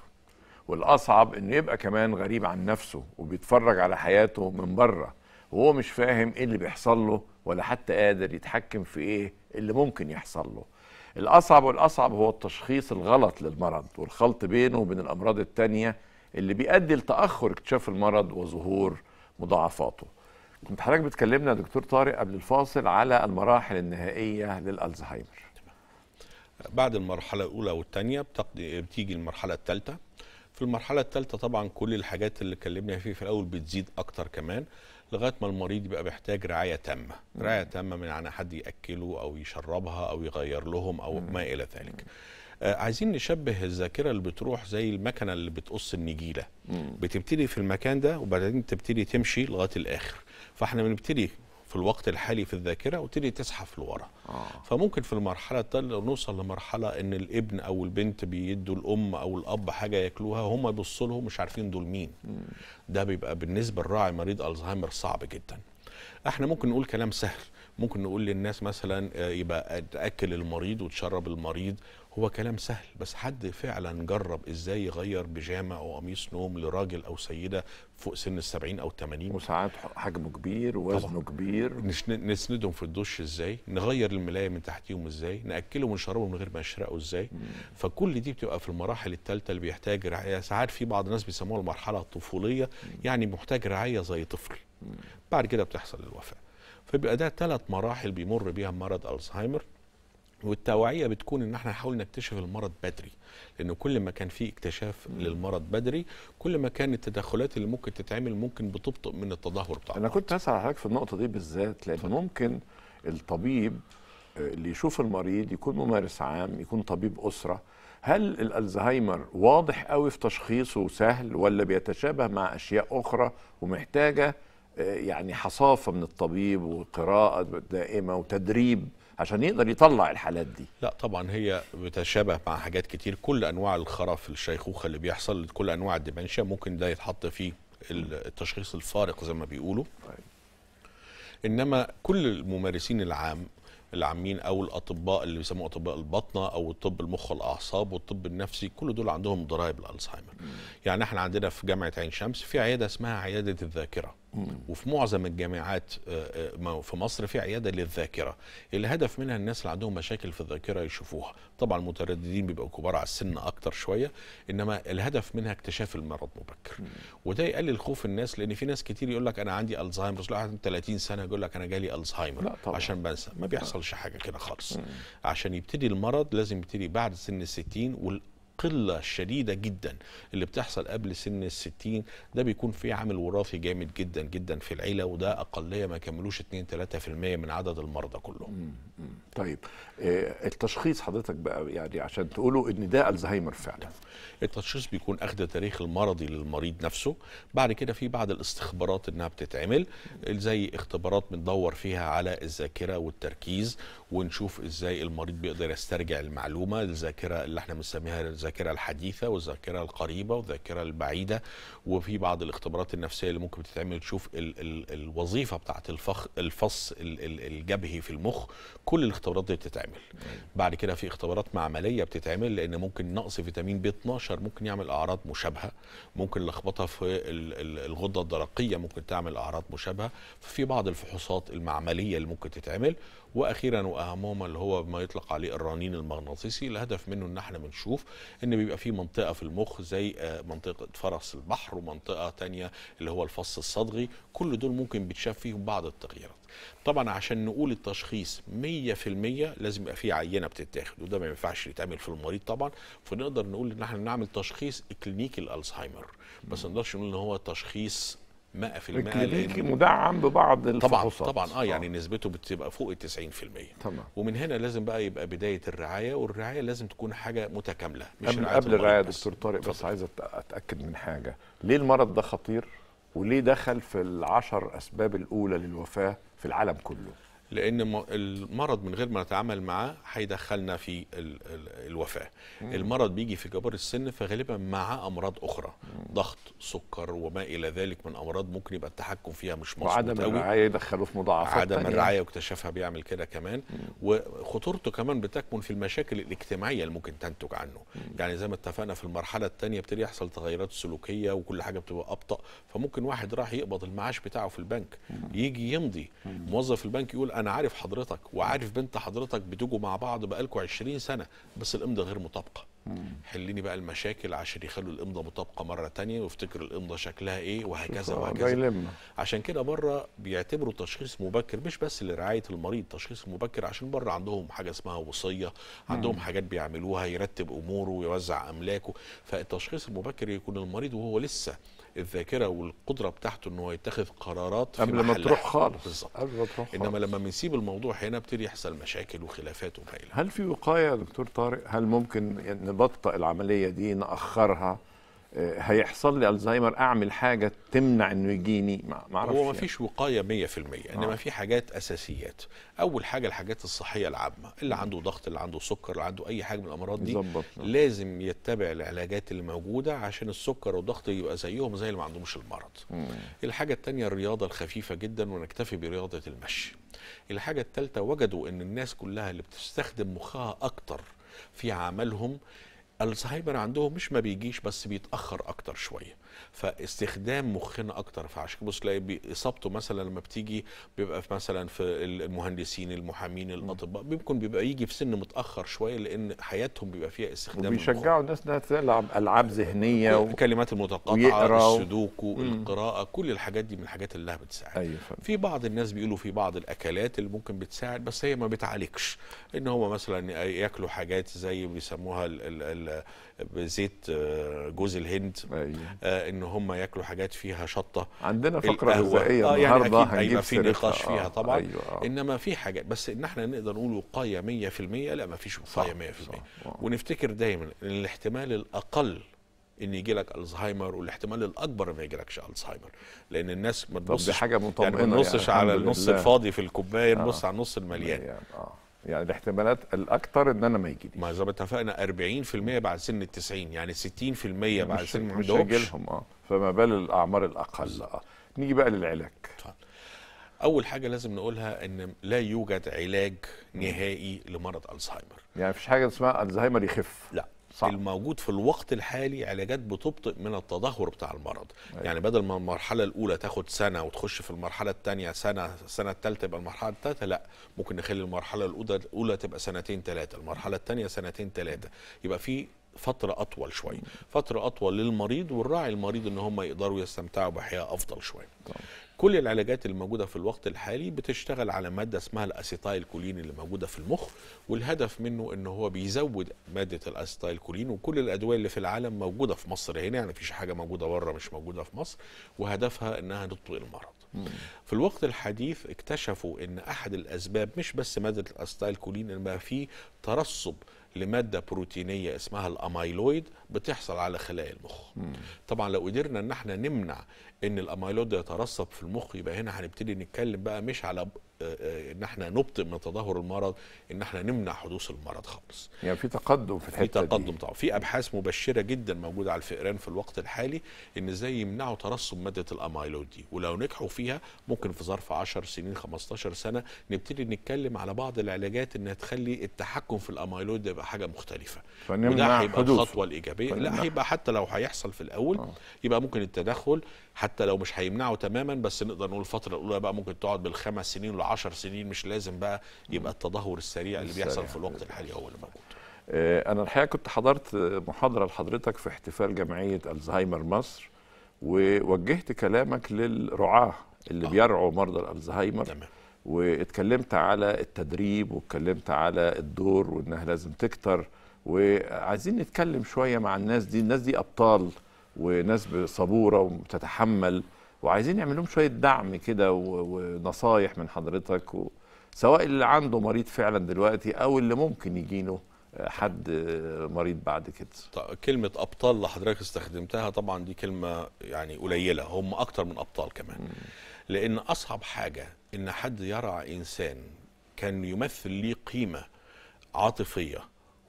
والأصعب إنه يبقى كمان غريب عن نفسه وبيتفرج على حياته من بره وهو مش فاهم إيه اللي بيحصل له ولا حتى قادر يتحكم في إيه اللي ممكن يحصل له الأصعب والأصعب هو التشخيص الغلط للمرض والخلط بينه وبين الأمراض التانية اللي بيؤدي لتأخر اكتشاف المرض وظهور مضاعفاته كنت حضرتك بتكلمنا يا دكتور طارق قبل الفاصل على المراحل النهائيه للالزهايمر بعد المرحله الاولى والثانيه بتيجي المرحله الثالثه في المرحله الثالثه طبعا كل الحاجات اللي اتكلمنا فيها في الاول بتزيد اكتر كمان لغايه ما المريض يبقى محتاج رعايه تامه رعايه تامه من عن حد ياكله او يشربها او يغير لهم او ما الى ذلك آه، عايزين نشبه الذاكره اللي بتروح زي المكنه اللي بتقص النجيله بتبتدي في المكان ده وبعدين تبتدي تمشي لغايه الاخر فاحنا بنبتدي في الوقت الحالي في الذاكره وتبتدي تزحف لورا آه. فممكن في المرحله الثالثه نوصل لمرحله ان الابن او البنت بيدوا الام او الاب حاجه ياكلوها هم يبصوا لهم مش عارفين دول مين مم. ده بيبقى بالنسبه لراعي مريض الزهايمر صعب جدا احنا ممكن نقول كلام سهل ممكن نقول للناس مثلا آه، يبقى تاكل المريض وتشرب المريض هو كلام سهل بس حد فعلا جرب ازاي يغير بيجامه او قميص نوم لراجل او سيده فوق سن ال 70 او 80 وساعات حجمه كبير ووزنه كبير نسندهم في الدش ازاي نغير الملايه من تحتيهم ازاي ناكلهم ونشربهم من غير ما يشرقوا ازاي مم. فكل دي بتبقى في المراحل الثالثه اللي بيحتاج رعايه ساعات في بعض الناس بيسموها المرحله الطفوليه مم. يعني محتاج رعايه زي طفل مم. بعد كده بتحصل الوفاه فبيبقى ده ثلاث مراحل بيمر بيها مرض الزهايمر والتوعيه بتكون ان احنا نحاول نكتشف المرض بدري لان كل ما كان في اكتشاف للمرض بدري كل ما كان التدخلات اللي ممكن تتعمل ممكن بتبطئ من التدهور بتاعها انا كنت هسال حضرتك في النقطه دي بالذات لان طبعا. ممكن الطبيب آه، اللي يشوف المريض يكون ممارس عام يكون طبيب اسره هل الالزهايمر واضح قوي في تشخيصه سهل ولا بيتشابه مع اشياء اخرى ومحتاجه آه، يعني حصافه من الطبيب وقراءه دائمه وتدريب عشان يقدر يطلع الحالات دي لا طبعا هي بتتشابه مع حاجات كتير كل انواع الخرف الشيخوخه اللي بيحصل كل انواع الدمنشيا ممكن ده يتحط فيه التشخيص الفارق زي ما بيقولوا انما كل الممارسين العام العامين او الاطباء اللي بيسموه اطباء البطنه او الطب المخ والاعصاب والطب النفسي كل دول عندهم ضرائب الالزهايمر يعني احنا عندنا في جامعه عين شمس في عياده اسمها عياده الذاكره وفي معظم الجامعات آه، آه، في مصر في عياده للذاكره الهدف منها الناس اللي عندهم مشاكل في الذاكره يشوفوها طبعا المترددين بيبقوا كبار على السن اكتر شويه انما الهدف منها اكتشاف المرض مبكر وده يقلل خوف الناس لان في ناس كتير يقول لك انا عندي الزهايمر لو 30 سنه يقول لك انا جالي الزهايمر لا طبعا. عشان بنسى ما بيحصلش حاجه كده خالص عشان يبتدي المرض لازم يبتدي بعد سن 60 القله الشديده جدا اللي بتحصل قبل سن الستين ده بيكون في عامل وراثي جامد جدا جدا في العيله وده اقليه ما يكملوش 2 3% من عدد المرضى كلهم. طيب آه، التشخيص حضرتك بقى يعني عشان تقولوا ان ده الزهايمر فعلا. التشخيص بيكون اخذ تاريخ المرضي للمريض نفسه، بعد كده في بعض الاستخبارات انها بتتعمل زي اختبارات بندور فيها على الذاكره والتركيز ونشوف ازاي المريض بيقدر يسترجع المعلومه، الذاكره اللي احنا بنسميها الذاكره الحديثه والذاكره القريبه والذاكره البعيده وفي بعض الاختبارات النفسيه اللي ممكن تتعمل تشوف ال ال الوظيفه بتاعه الفخ الفص الجبهي في المخ كل الاختبارات دي بتتعمل بعد كده في اختبارات معمليه بتتعمل لان ممكن نقص فيتامين بي 12 ممكن يعمل اعراض مشابهه ممكن لخبطه في الغده الدرقيه ممكن تعمل اعراض مشابهه ففي بعض الفحوصات المعمليه اللي ممكن تتعمل واخيرا واهمهما اللي هو ما يطلق عليه الرنين المغناطيسي الهدف منه ان احنا بنشوف ان بيبقى في منطقه في المخ زي آه، منطقه فرس البحر ومنطقه تانية اللي هو الفص الصدغي كل دول ممكن بيتشاف فيهم بعض التغييرات طبعا عشان نقول التشخيص 100% لازم يبقى في عينه بتتاخد وده ما ينفعش يتعمل في المريض طبعا فنقدر نقول ان احنا نعمل تشخيص كلينيكي الالزهايمر بس ما نقدرش نقول ان هو تشخيص 100% الكلينيكي مدعم ببعض الفحوصات طبعا طبعا اه يعني آه. نسبته بتبقى فوق ال 90% طبعا ومن هنا لازم بقى يبقى بدايه الرعايه والرعايه لازم تكون حاجه متكامله مش قبل, قبل الرعايه يا دكتور طارق بس عايز اتاكد من حاجه ليه المرض ده خطير وليه دخل في العشر اسباب الاولى للوفاه في العالم كله لان المرض من غير ما نتعامل معاه هيدخلنا في الوفاه المرض بيجي في كبار السن فغالبا مع امراض اخرى ضغط سكر وما الى ذلك من امراض ممكن يبقى التحكم فيها مش مظبوط وعدم الرعايه يدخله في مضاعفات عدم الرعايه واكتشافها بيعمل كده كمان وخطورته كمان بتكمن في المشاكل الاجتماعيه اللي ممكن تنتج عنه يعني زي ما اتفقنا في المرحله الثانيه بتبتدي يحصل تغيرات سلوكيه وكل حاجه بتبقى ابطا فممكن واحد راح يقبض المعاش بتاعه في البنك يجي يمضي موظف البنك يقول انا عارف حضرتك وعارف بنت حضرتك بتجوا مع بعض بقالكوا 20 سنه بس الامضه غير مطابقه حليني بقى المشاكل عشان يخلوا الامضه مطابقه مره تانية ويفتكروا الامضه شكلها ايه وهكذا آه، وهكذا عشان كده بره بيعتبروا التشخيص مبكر مش بس لرعايه المريض تشخيص مبكر عشان بره عندهم حاجه اسمها وصيه عندهم حاجات بيعملوها يرتب اموره ويوزع املاكه فالتشخيص المبكر يكون المريض وهو لسه الذاكره والقدره بتاعته ان هو يتخذ قرارات في قبل ما تروح خالص بالظبط قبل ما تروح خالص انما لما بنسيب الموضوع هنا بتبتدي يحصل مشاكل وخلافات وما الى هل في وقايه يا دكتور طارق هل ممكن نبطئ العمليه دي ناخرها آه، هيحصل لي الزهايمر اعمل حاجه تمنع انه يجيني ما اعرفش هو ما يعني. فيش يعني. وقايه 100% انما آه. في حاجات اساسيات اول حاجه الحاجات الصحيه العامه اللي عنده ضغط اللي عنده سكر اللي عنده اي حاجه من الامراض دي بالضبط. آه. لازم يتبع العلاجات اللي موجوده عشان السكر والضغط يبقى زيهم زي اللي ما عندهمش المرض مم. الحاجه الثانيه الرياضه الخفيفه جدا ونكتفي برياضه المشي الحاجه الثالثه وجدوا ان الناس كلها اللي بتستخدم مخها اكتر في عملهم الزهايمر عندهم مش ما بيجيش بس بيتاخر اكتر شويه فاستخدام مخنا اكتر فعشان بص تلاقي اصابته مثلا لما بتيجي بيبقى في مثلا في المهندسين المحامين الاطباء ممكن بيبقى يجي في سن متاخر شويه لان حياتهم بيبقى فيها استخدام وبيشجعوا الناس انها تلعب العاب ذهنيه و... كلمات المتقاطعه السودوكو القراءه كل الحاجات دي من الحاجات اللي بتساعد أيوة. في بعض الناس بيقولوا في بعض الاكلات اللي ممكن بتساعد بس هي ما بتعالجش ان هم مثلا ياكلوا حاجات زي بيسموها ال ال ال زيت آه، جوز الهند أيوة. آه ان هم ياكلوا حاجات فيها شطه عندنا فقره غذائيه آه يعني النهارده يعني هنجيب في نقاش فيها آه، طبعا أيوة. آه. انما في حاجات بس ان احنا نقدر نقول وقايه 100% لا ما فيش وقايه 100% صح. ونفتكر دايما ان الاحتمال الاقل ان يجي لك الزهايمر والاحتمال الاكبر ما يجيلكش الزهايمر لان الناس ما تبصش حاجه مطمئنه يعني ما تبصش يعني على النص الفاضي في الكوبايه آه. نبص آه. على النص المليان يعني. آه. يعني الاحتمالات الاكثر ان انا ما يجيليش ما زي ما اتفقنا 40% بعد سن ال 90 يعني 60% بعد سن ما مش هيجيلهم اه فما بال الاعمار الاقل اه نيجي بقى للعلاج اول حاجه لازم نقولها ان لا يوجد علاج نهائي لمرض الزهايمر يعني مفيش حاجه اسمها الزهايمر يخف لا صح. الموجود في الوقت الحالي علاجات بتبطئ من التدهور بتاع المرض أيوة. يعني بدل ما المرحله الاولى تاخد سنه وتخش في المرحله الثانيه سنه السنه الثالثه يبقى المرحله الثالثه لا ممكن نخلي المرحله الاولى تبقى سنتين ثلاثه المرحله الثانيه سنتين ثلاثه يبقى في فترة أطول شوية فترة أطول للمريض والراعي المريض إن هم يقدروا يستمتعوا بحياة أفضل شوية كل العلاجات اللي موجوده في الوقت الحالي بتشتغل على ماده اسمها الاسيتايل كولين اللي موجوده في المخ والهدف منه ان هو بيزود ماده الاسيتايل كولين وكل الادويه اللي في العالم موجوده في مصر هنا يعني مفيش حاجه موجوده بره مش موجوده في مصر وهدفها انها تطوي المرض في الوقت الحديث اكتشفوا ان احد الاسباب مش بس ماده الاسيتايل كولين انما في ترسب لماده بروتينيه اسمها الأمايلويد بتحصل على خلايا المخ مم. طبعا لو قدرنا ان احنا نمنع ان الأمايلويد يترسب في المخ يبقى هنا هنبتدي نتكلم بقى مش على ان احنا نبطئ من تدهور المرض ان احنا نمنع حدوث المرض خالص يعني في تقدم في الحته دي في تقدم طبعا في ابحاث مبشره جدا موجوده على الفئران في الوقت الحالي ان ازاي يمنعوا ترسب ماده الامايلود دي ولو نجحوا فيها ممكن في ظرف 10 سنين 15 سنه نبتدي نتكلم على بعض العلاجات انها تخلي التحكم في ده يبقى حاجه مختلفه فنمنع وده هيبقى الخطوه الايجابيه لا هيبقى حتى لو هيحصل في الاول آه. يبقى ممكن التدخل حتى لو مش هيمنعه تماما بس نقدر نقول الفتره الاولى بقى ممكن تقعد بالخمس سنين والعشر سنين مش لازم بقى يبقى التدهور السريع اللي بيحصل في الوقت الحالي هو اللي موجود آه، انا الحقيقه كنت حضرت محاضره لحضرتك في احتفال جمعيه الزهايمر مصر ووجهت كلامك للرعاه اللي آه. بيرعوا مرضى الالزهايمر تمام. واتكلمت على التدريب واتكلمت على الدور وانها لازم تكتر وعايزين نتكلم شويه مع الناس دي الناس دي ابطال وناس صبوره وبتتحمل وعايزين يعمل لهم شويه دعم كده ونصايح من حضرتك سواء اللي عنده مريض فعلا دلوقتي او اللي ممكن يجي له آه، حد آه، مريض بعد كده طيب كلمة أبطال اللي حضرتك استخدمتها طبعا دي كلمة يعني قليلة هم أكتر من أبطال كمان لأن أصعب حاجة إن حد يرى إنسان كان يمثل ليه قيمة عاطفية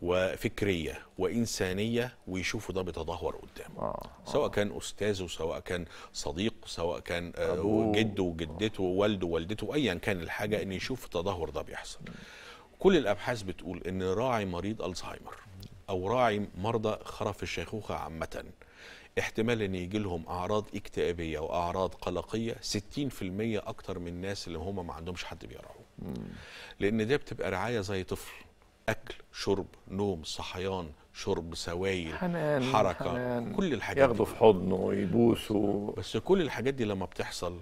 وفكريه وانسانيه ويشوفوا ده بيتدهور قدامه آه،, آه. سواء كان استاذه سواء كان صديق سواء كان آه، جده وجدته والده ووالدته ايا كان الحاجه ان يشوف التدهور ده بيحصل كل الابحاث بتقول ان راعي مريض الزهايمر او راعي مرضى خرف الشيخوخه عامه احتمال ان يجي لهم اعراض اكتئابيه واعراض قلقيه 60% اكتر من الناس اللي هم ما عندهمش حد بيراعوه لان ده بتبقى رعايه زي طفل اكل شرب نوم صحيان شرب سوايل حنان حركه حنان كل الحاجات ياخده في حضنه ويبوسه بس كل الحاجات دي لما بتحصل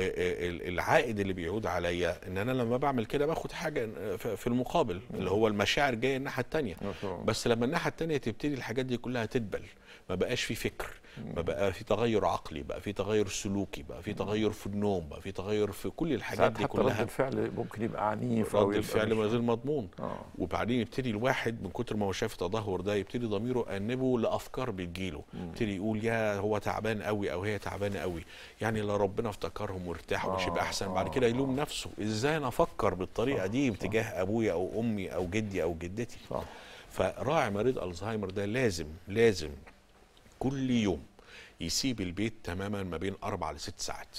آه، آه، العائد اللي بيعود عليا ان انا لما بعمل كده باخد حاجه في المقابل اللي هو المشاعر جايه الناحيه الثانيه بس لما الناحيه الثانيه تبتدي الحاجات دي كلها تدبل ما بقاش في فكر ما بقى في تغير عقلي بقى في تغير سلوكي بقى في تغير في النوم بقى في تغير في كل الحاجات دي حتى كلها رد الفعل ممكن يبقى عنيف رد الفعل ما غير مضمون آه. وبعدين يبتدي الواحد من كتر ما هو شايف التدهور ده يبتدي ضميره يأنبه لافكار بتجيله يبتدي يقول يا هو تعبان قوي او هي تعبانه قوي يعني لا ربنا افتكرهم وارتاح ومش يبقى آه، احسن آه، بعد كده يلوم آه. نفسه ازاي انا افكر بالطريقه آه. دي تجاه ابويا او امي او جدي او جدتي صح. فراعي مريض الزهايمر ده لازم لازم كل يوم يسيب البيت تماما ما بين اربع لست ساعات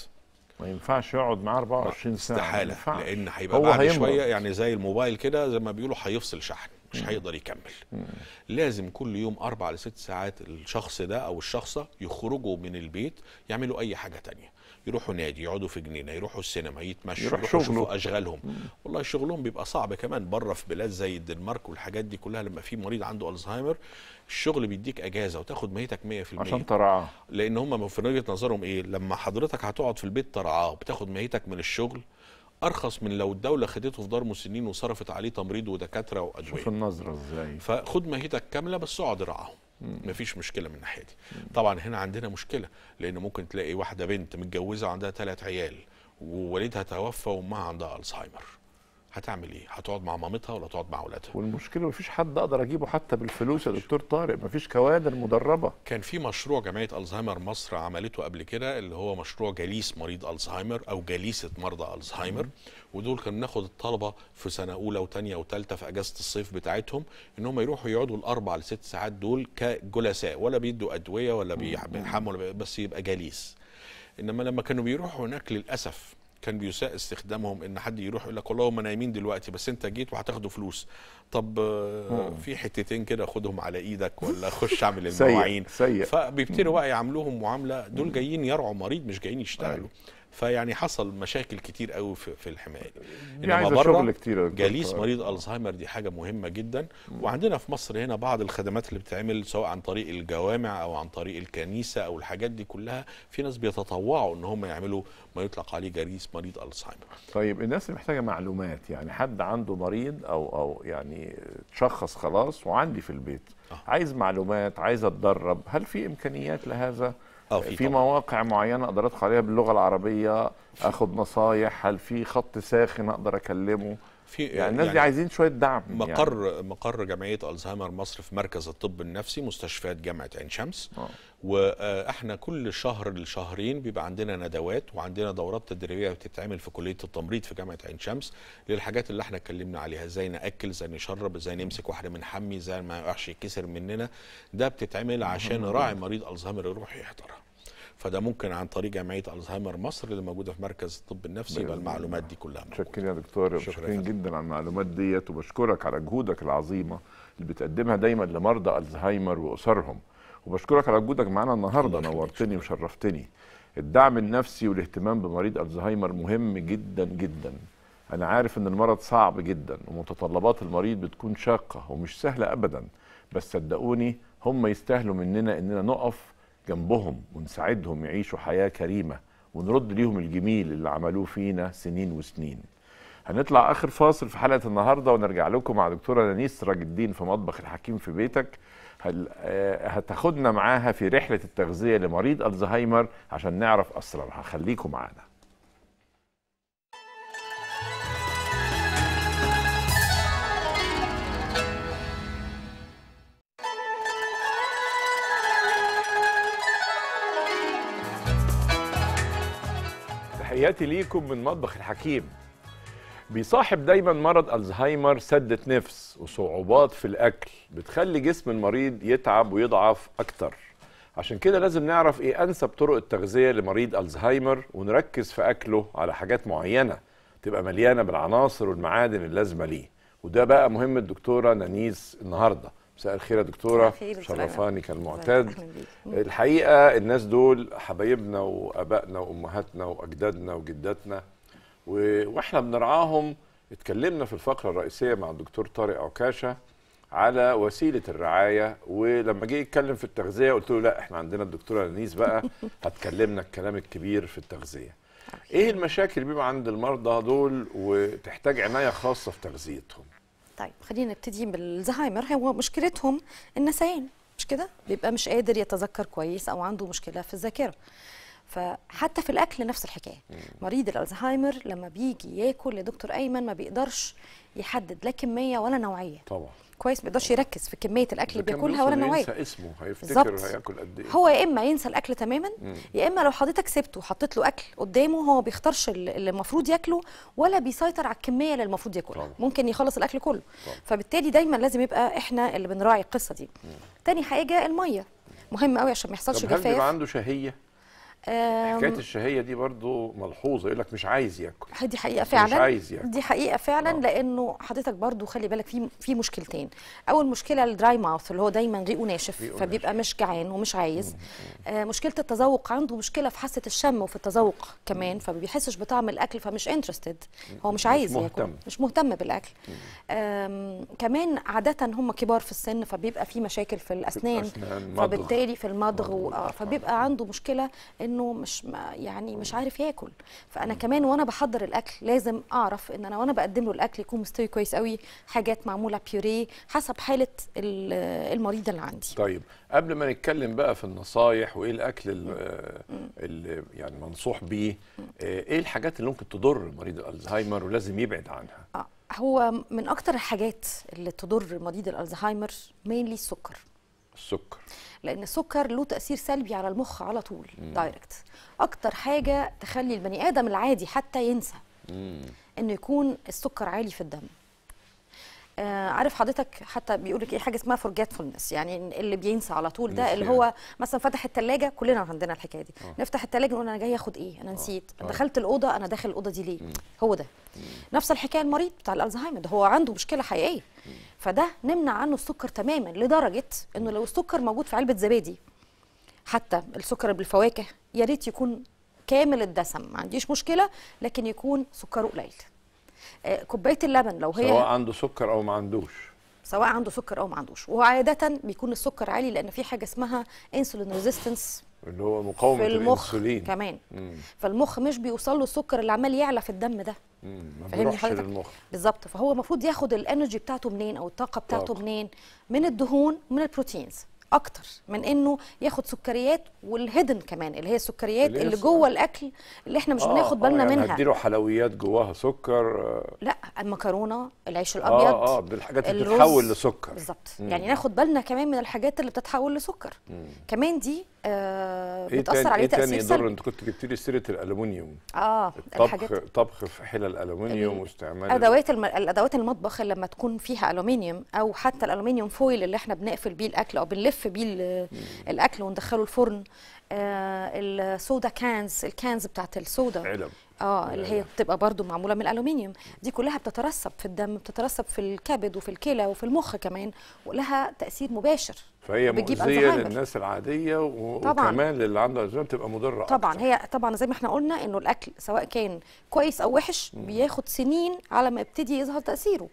ما ينفعش يقعد معاه 24 ساعه استحاله لان هيبقى بعد هيمرض. شويه يعني زي الموبايل كده زي ما بيقولوا هيفصل شحن مش هيقدر يكمل مم. لازم كل يوم اربع لست ساعات الشخص ده او الشخصه يخرجوا من البيت يعملوا اي حاجه تانية يروحوا نادي يقعدوا في جنينه يروحوا السينما يتمشوا يروح يروحوا يشوفوا اشغالهم والله شغلهم بيبقى صعب كمان بره في بلاد زي الدنمارك والحاجات دي كلها لما في مريض عنده الزهايمر الشغل بيديك اجازه وتاخد ميتك 100% عشان ترعاه لان هم في وجهه نظرهم ايه لما حضرتك هتقعد في البيت ترعاه وبتاخد ميتك من الشغل ارخص من لو الدوله خدته في دار مسنين وصرفت عليه تمريض ودكاتره وادويه شوف النظره ازاي فخد ماهيتك كامله بس اقعد رعاهم مفيش مشكله من الناحيه دي طبعا هنا عندنا مشكله لان ممكن تلاقي واحده بنت متجوزه عندها ثلاث عيال ووالدها توفى وامها عندها الزهايمر هتعمل ايه؟ هتقعد مع مامتها ولا تقعد مع اولادها؟ والمشكله مفيش حد اقدر اجيبه حتى بالفلوس يا دكتور طارق، مفيش كوادر مدربه. كان في مشروع جمعيه الزهايمر مصر عملته قبل كده اللي هو مشروع جليس مريض الزهايمر او جليسه مرضى الزهايمر ودول كنا بناخد الطلبه في سنه اولى وثانيه وثالثه في اجازه الصيف بتاعتهم ان هم يروحوا يقعدوا الاربع لست ساعات دول كجلساء ولا بيدوا ادويه ولا بيحموا بس يبقى جليس. انما لما كانوا بيروحوا هناك للاسف كان بيساء استخدامهم ان حد يروح يقول لك والله هم نايمين دلوقتي بس انت جيت وهتاخدوا فلوس طب في حتتين كده خدهم على ايدك ولا خش اعمل المواعين فبيبتدوا بقى يعاملوهم معامله دول جايين يرعوا مريض مش جايين يشتغلوا أيوه. فيعني حصل مشاكل كتير قوي في, في الحمايه انما بره جاليس آه. مريض الزهايمر دي حاجه مهمه جدا وعندنا في مصر هنا بعض الخدمات اللي بتتعمل سواء عن طريق الجوامع او عن طريق الكنيسه او الحاجات دي كلها في ناس بيتطوعوا ان هم يعملوا ما يطلق عليه جاليس مريض الزهايمر طيب الناس اللي محتاجه معلومات يعني حد عنده مريض او او يعني تشخص خلاص وعندي في البيت آه. عايز معلومات عايز اتدرب هل في امكانيات لهذا آه، في, في مواقع معينه اقدر ادخل عليها باللغه العربيه اخد نصايح هل في خط ساخن اقدر اكلمه في يعني الناس يعني دي عايزين شويه دعم مقر يعني. مقر جمعيه الزهايمر مصر في مركز الطب النفسي مستشفيات جامعه عين شمس أوه. واحنا كل شهر لشهرين بيبقى عندنا ندوات وعندنا دورات تدريبيه بتتعمل في كليه التمريض في جامعه عين شمس للحاجات اللي احنا اتكلمنا عليها ازاي ناكل ازاي نشرب ازاي نمسك واحد من حمي ازاي ما يقعش يتكسر مننا ده بتتعمل عشان راعي مريض الزهايمر يروح يحضرها فده ممكن عن طريق جمعيه الزهايمر مصر اللي موجوده في مركز الطب النفسي يبقى المعلومات دي كلها شكرا يا دكتور شكرا جدا على المعلومات ديت وبشكرك على جهودك العظيمه اللي بتقدمها دايما لمرضى الزهايمر واسرهم وبشكرك على وجودك معانا النهارده نورتني وشرفتني الدعم النفسي والاهتمام بمريض الزهايمر مهم جدا جدا انا عارف ان المرض صعب جدا ومتطلبات المريض بتكون شاقه ومش سهله ابدا بس صدقوني هم يستاهلوا مننا اننا نقف جنبهم ونساعدهم يعيشوا حياه كريمه ونرد ليهم الجميل اللي عملوه فينا سنين وسنين هنطلع اخر فاصل في حلقه النهارده ونرجع لكم مع دكتوره نانيس راج الدين في مطبخ الحكيم في بيتك آه، هتاخدنا معاها في رحلة التغذية لمريض الزهايمر عشان نعرف أسرارها خليكم معانا تحياتي ليكم من مطبخ الحكيم بيصاحب دايما مرض الزهايمر سدة نفس وصعوبات في الاكل بتخلي جسم المريض يتعب ويضعف اكتر عشان كده لازم نعرف ايه انسب طرق التغذيه لمريض الزهايمر ونركز في اكله على حاجات معينه تبقى مليانه بالعناصر والمعادن اللازمه ليه وده بقى مهم الدكتوره نانيس النهارده مساء الخير يا دكتوره شرفاني كالمعتاد الحقيقه الناس دول حبايبنا وابائنا وامهاتنا واجدادنا وجداتنا واحنا بنرعاهم اتكلمنا في الفقره الرئيسيه مع الدكتور طارق عكاشه على وسيله الرعايه ولما جه يتكلم في التغذيه قلت له لا احنا عندنا الدكتوره انيس بقى هتكلمنا الكلام الكبير في التغذيه. ايه المشاكل اللي بيبقى عند المرضى دول وتحتاج عنايه خاصه في تغذيتهم؟ طيب خلينا نبتدي بالزهايمر هو مشكلتهم النسيان مش كده؟ بيبقى مش قادر يتذكر كويس او عنده مشكله في الذاكره. فحتى في الاكل نفس الحكايه مريض الالزهايمر لما بيجي ياكل يا دكتور ايمن ما بيقدرش يحدد لا كميه ولا نوعيه طبعا كويس ما بيقدرش يركز في كميه الاكل اللي بياكلها ولا نوعيه ينسى اسمه هيفتكر هياكل قد ايه هو يا اما ينسى الاكل تماما يا اما لو حضرتك سبته وحطيت له اكل قدامه هو ما بيختارش اللي المفروض ياكله ولا بيسيطر على الكميه اللي المفروض ياكلها طبعا. ممكن يخلص الاكل كله طبعا. فبالتالي دايما لازم يبقى احنا اللي بنراعي القصه دي مم. تاني حاجه الميه مهم قوي عشان ما يحصلش جفاف هل بيبقى عنده شهيه حكايه الشهيه دي برضو ملحوظه يقول لك مش عايز ياكل دي حقيقه فعلا مش عايز ياكل دي حقيقه فعلا أوه. لانه حضرتك برضو خلي بالك في في مشكلتين اول مشكله الدراي ماوث اللي هو دايما ريقه ناشف ريقه فبيبقى ناشف. مش جعان ومش عايز آه مشكله التذوق عنده مشكله في حاسه الشم وفي التذوق كمان فما بيحسش بطعم الاكل فمش انترستد هو مش عايز مش مهتم. ياكل مش مهتم بالاكل كمان عاده هم كبار في السن فبيبقى في مشاكل في الاسنان, الأسنان فبالتالي في المضغ آه، فبيبقى عنده مشكله انه لانه مش يعني مش عارف ياكل فانا كمان وانا بحضر الاكل لازم اعرف ان انا وانا بقدم له الاكل يكون مستوي كويس قوي حاجات معموله بيوريه حسب حاله المريض اللي عندي طيب قبل ما نتكلم بقى في النصايح وايه الاكل اللي آه، يعني منصوح بيه آه، ايه الحاجات اللي ممكن تضر مريض الزهايمر ولازم يبعد عنها آه. هو من اكتر الحاجات اللي تضر مريض الالزهايمر مينلي السكر السكر لان السكر له تاثير سلبي على المخ على طول دايركت اكتر حاجه تخلي البني ادم العادي حتى ينسى انه يكون السكر عالي في الدم آه عارف حضرتك حتى بيقول لك ايه حاجه اسمها فورجيتفولنس يعني اللي بينسى على طول ده اللي هو مثلا فتح التلاجة كلنا عندنا الحكايه دي أوه. نفتح التلاجة نقول انا جاي اخد ايه انا آه. نسيت أوه. دخلت الاوضه انا داخل الاوضه دي ليه مم. هو ده مم. نفس الحكايه المريض بتاع الالزهايمر ده هو عنده مشكله حقيقيه فده نمنع عنه السكر تماما لدرجه انه لو السكر موجود في علبه زبادي حتى السكر بالفواكه يا ريت يكون كامل الدسم ما عنديش مشكله لكن يكون سكره قليل آه، كوبايه اللبن لو هي سواء عنده سكر او ما عندوش سواء عنده سكر او ما عندوش وعاده بيكون السكر عالي لان في حاجه اسمها انسولين ريزيستنس اللي هو مقاومه في المخ الانسولين كمان مم. فالمخ مش بيوصل له السكر اللي عمال يعلى في الدم ده فاهمني بيروحش بالظبط فهو المفروض ياخد الانرجي بتاعته منين او الطاقه بتاعته طاقة. منين من الدهون ومن البروتينز اكتر من انه ياخد سكريات والهيدن كمان اللي هي السكريات اللي, اللي جوه الاكل اللي احنا مش آه بناخد آه، بالنا آه يعني منها هديله حلويات جواها سكر آه. لا المكرونه العيش آه، الابيض اه اه بالحاجات اللي بتتحول لسكر بالظبط يعني ناخد بالنا كمان من الحاجات اللي بتتحول لسكر مم. كمان دي آه إيه بتاثر عليه إيه تاثير سلبي يضر انت كنت جبت لي سيره الالومنيوم اه الطبخ الحاجات طبخ في حلل الالومنيوم واستعمال ادوات الم... الادوات المطبخ اللي لما تكون فيها الومنيوم او حتى الالومنيوم فويل اللي احنا بنقفل بيه الاكل او بنلف نلف بيه الاكل وندخله الفرن آه السودا كانز الكانز بتاعت السودا علب اه اللي هي بتبقى برضو معموله من الالومنيوم دي كلها بتترسب في الدم بتترسب في الكبد وفي الكلى وفي المخ كمان ولها تاثير مباشر فهي مؤذيه للناس العاديه و... طبعًا. وكمان للي عنده الزهايمر بتبقى مضره طبعا أكثر. هي طبعا زي ما احنا قلنا انه الاكل سواء كان كويس او وحش م. بياخد سنين على ما يبتدي يظهر تاثيره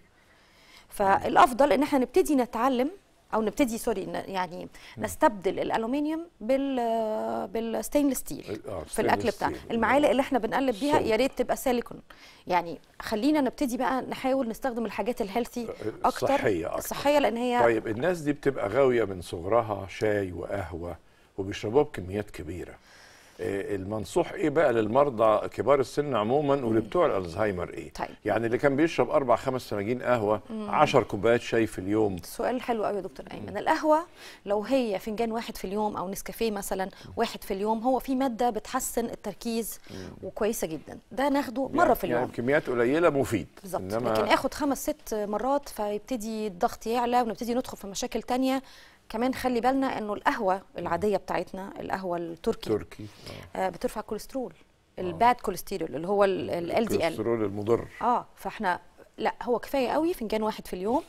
فالافضل ان احنا نبتدي نتعلم او نبتدي سوري يعني نستبدل الالومنيوم بال بالستينلس ستيل آه، في الاكل بتاعنا المعالق اللي احنا بنقلب بيها يا ريت تبقى سيليكون يعني خلينا نبتدي بقى نحاول نستخدم الحاجات الهيلثي اكتر الصحيه اكتر صحيه لان هي طيب الناس دي بتبقى غاويه من صغرها شاي وقهوه وبيشربوها بكميات كبيره إيه، المنصوح ايه بقى للمرضى كبار السن عموما ولبتوع الالزهايمر ايه؟ طيب. يعني اللي كان بيشرب اربع خمس سناجين قهوه 10 كوبايات شاي في اليوم سؤال حلو قوي يا دكتور ايمن القهوه لو هي فنجان واحد في اليوم او نسكافيه مثلا واحد في اليوم هو في ماده بتحسن التركيز وكويسه جدا ده ناخده يعني مره في اليوم يعني كميات قليله مفيد بالظبط لكن اخد خمس ست مرات فيبتدي الضغط يعلى ونبتدي ندخل في مشاكل ثانيه كمان خلي بالنا انه القهوه العاديه بتاعتنا القهوه التركي تركي آه, آه، بترفع الكوليسترول آه. الباد كوليسترول اللي هو ال دي ال الكوليسترول المضر اه فاحنا لا هو كفايه قوي فنجان واحد في اليوم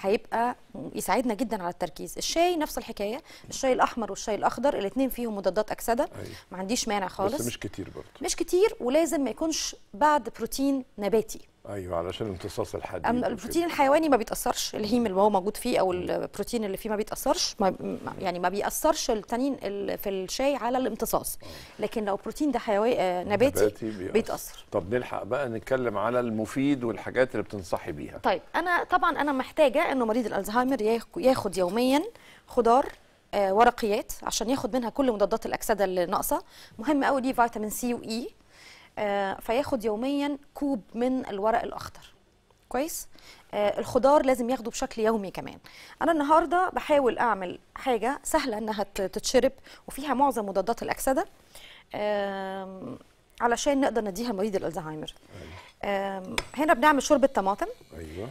هيبقى يساعدنا جدا على التركيز الشاي نفس الحكايه الشاي الاحمر والشاي الاخضر الاثنين فيهم مضادات اكسده أيه. ما عنديش مانع خالص بس مش كتير برضه مش كتير ولازم ما يكونش بعد بروتين نباتي ايوه علشان امتصاص الحديد أم البروتين الحيواني ما بيتاثرش الهيم اللي هو موجود فيه او البروتين اللي فيه ما بيتاثرش ما يعني ما بياثرش التانيين في الشاي على الامتصاص آه. لكن لو بروتين ده حيواني آه، نباتي, نباتي بيأثر. بيتاثر طب نلحق بقى نتكلم على المفيد والحاجات اللي بتنصحي بيها طيب انا طبعا انا محتاجه انه مريض الالزهايمر ياخد يوميا خضار آه، ورقيات عشان ياخد منها كل مضادات الاكسده اللي ناقصه مهم قوي ليه فيتامين سي واي آه، فياخد يوميا كوب من الورق الاخضر كويس آه الخضار لازم ياخده بشكل يومي كمان انا النهارده بحاول اعمل حاجه سهله انها تتشرب وفيها معظم مضادات الاكسده آه علشان نقدر نديها لمريض الالزهايمر آه هنا بنعمل شوربه طماطم ايوه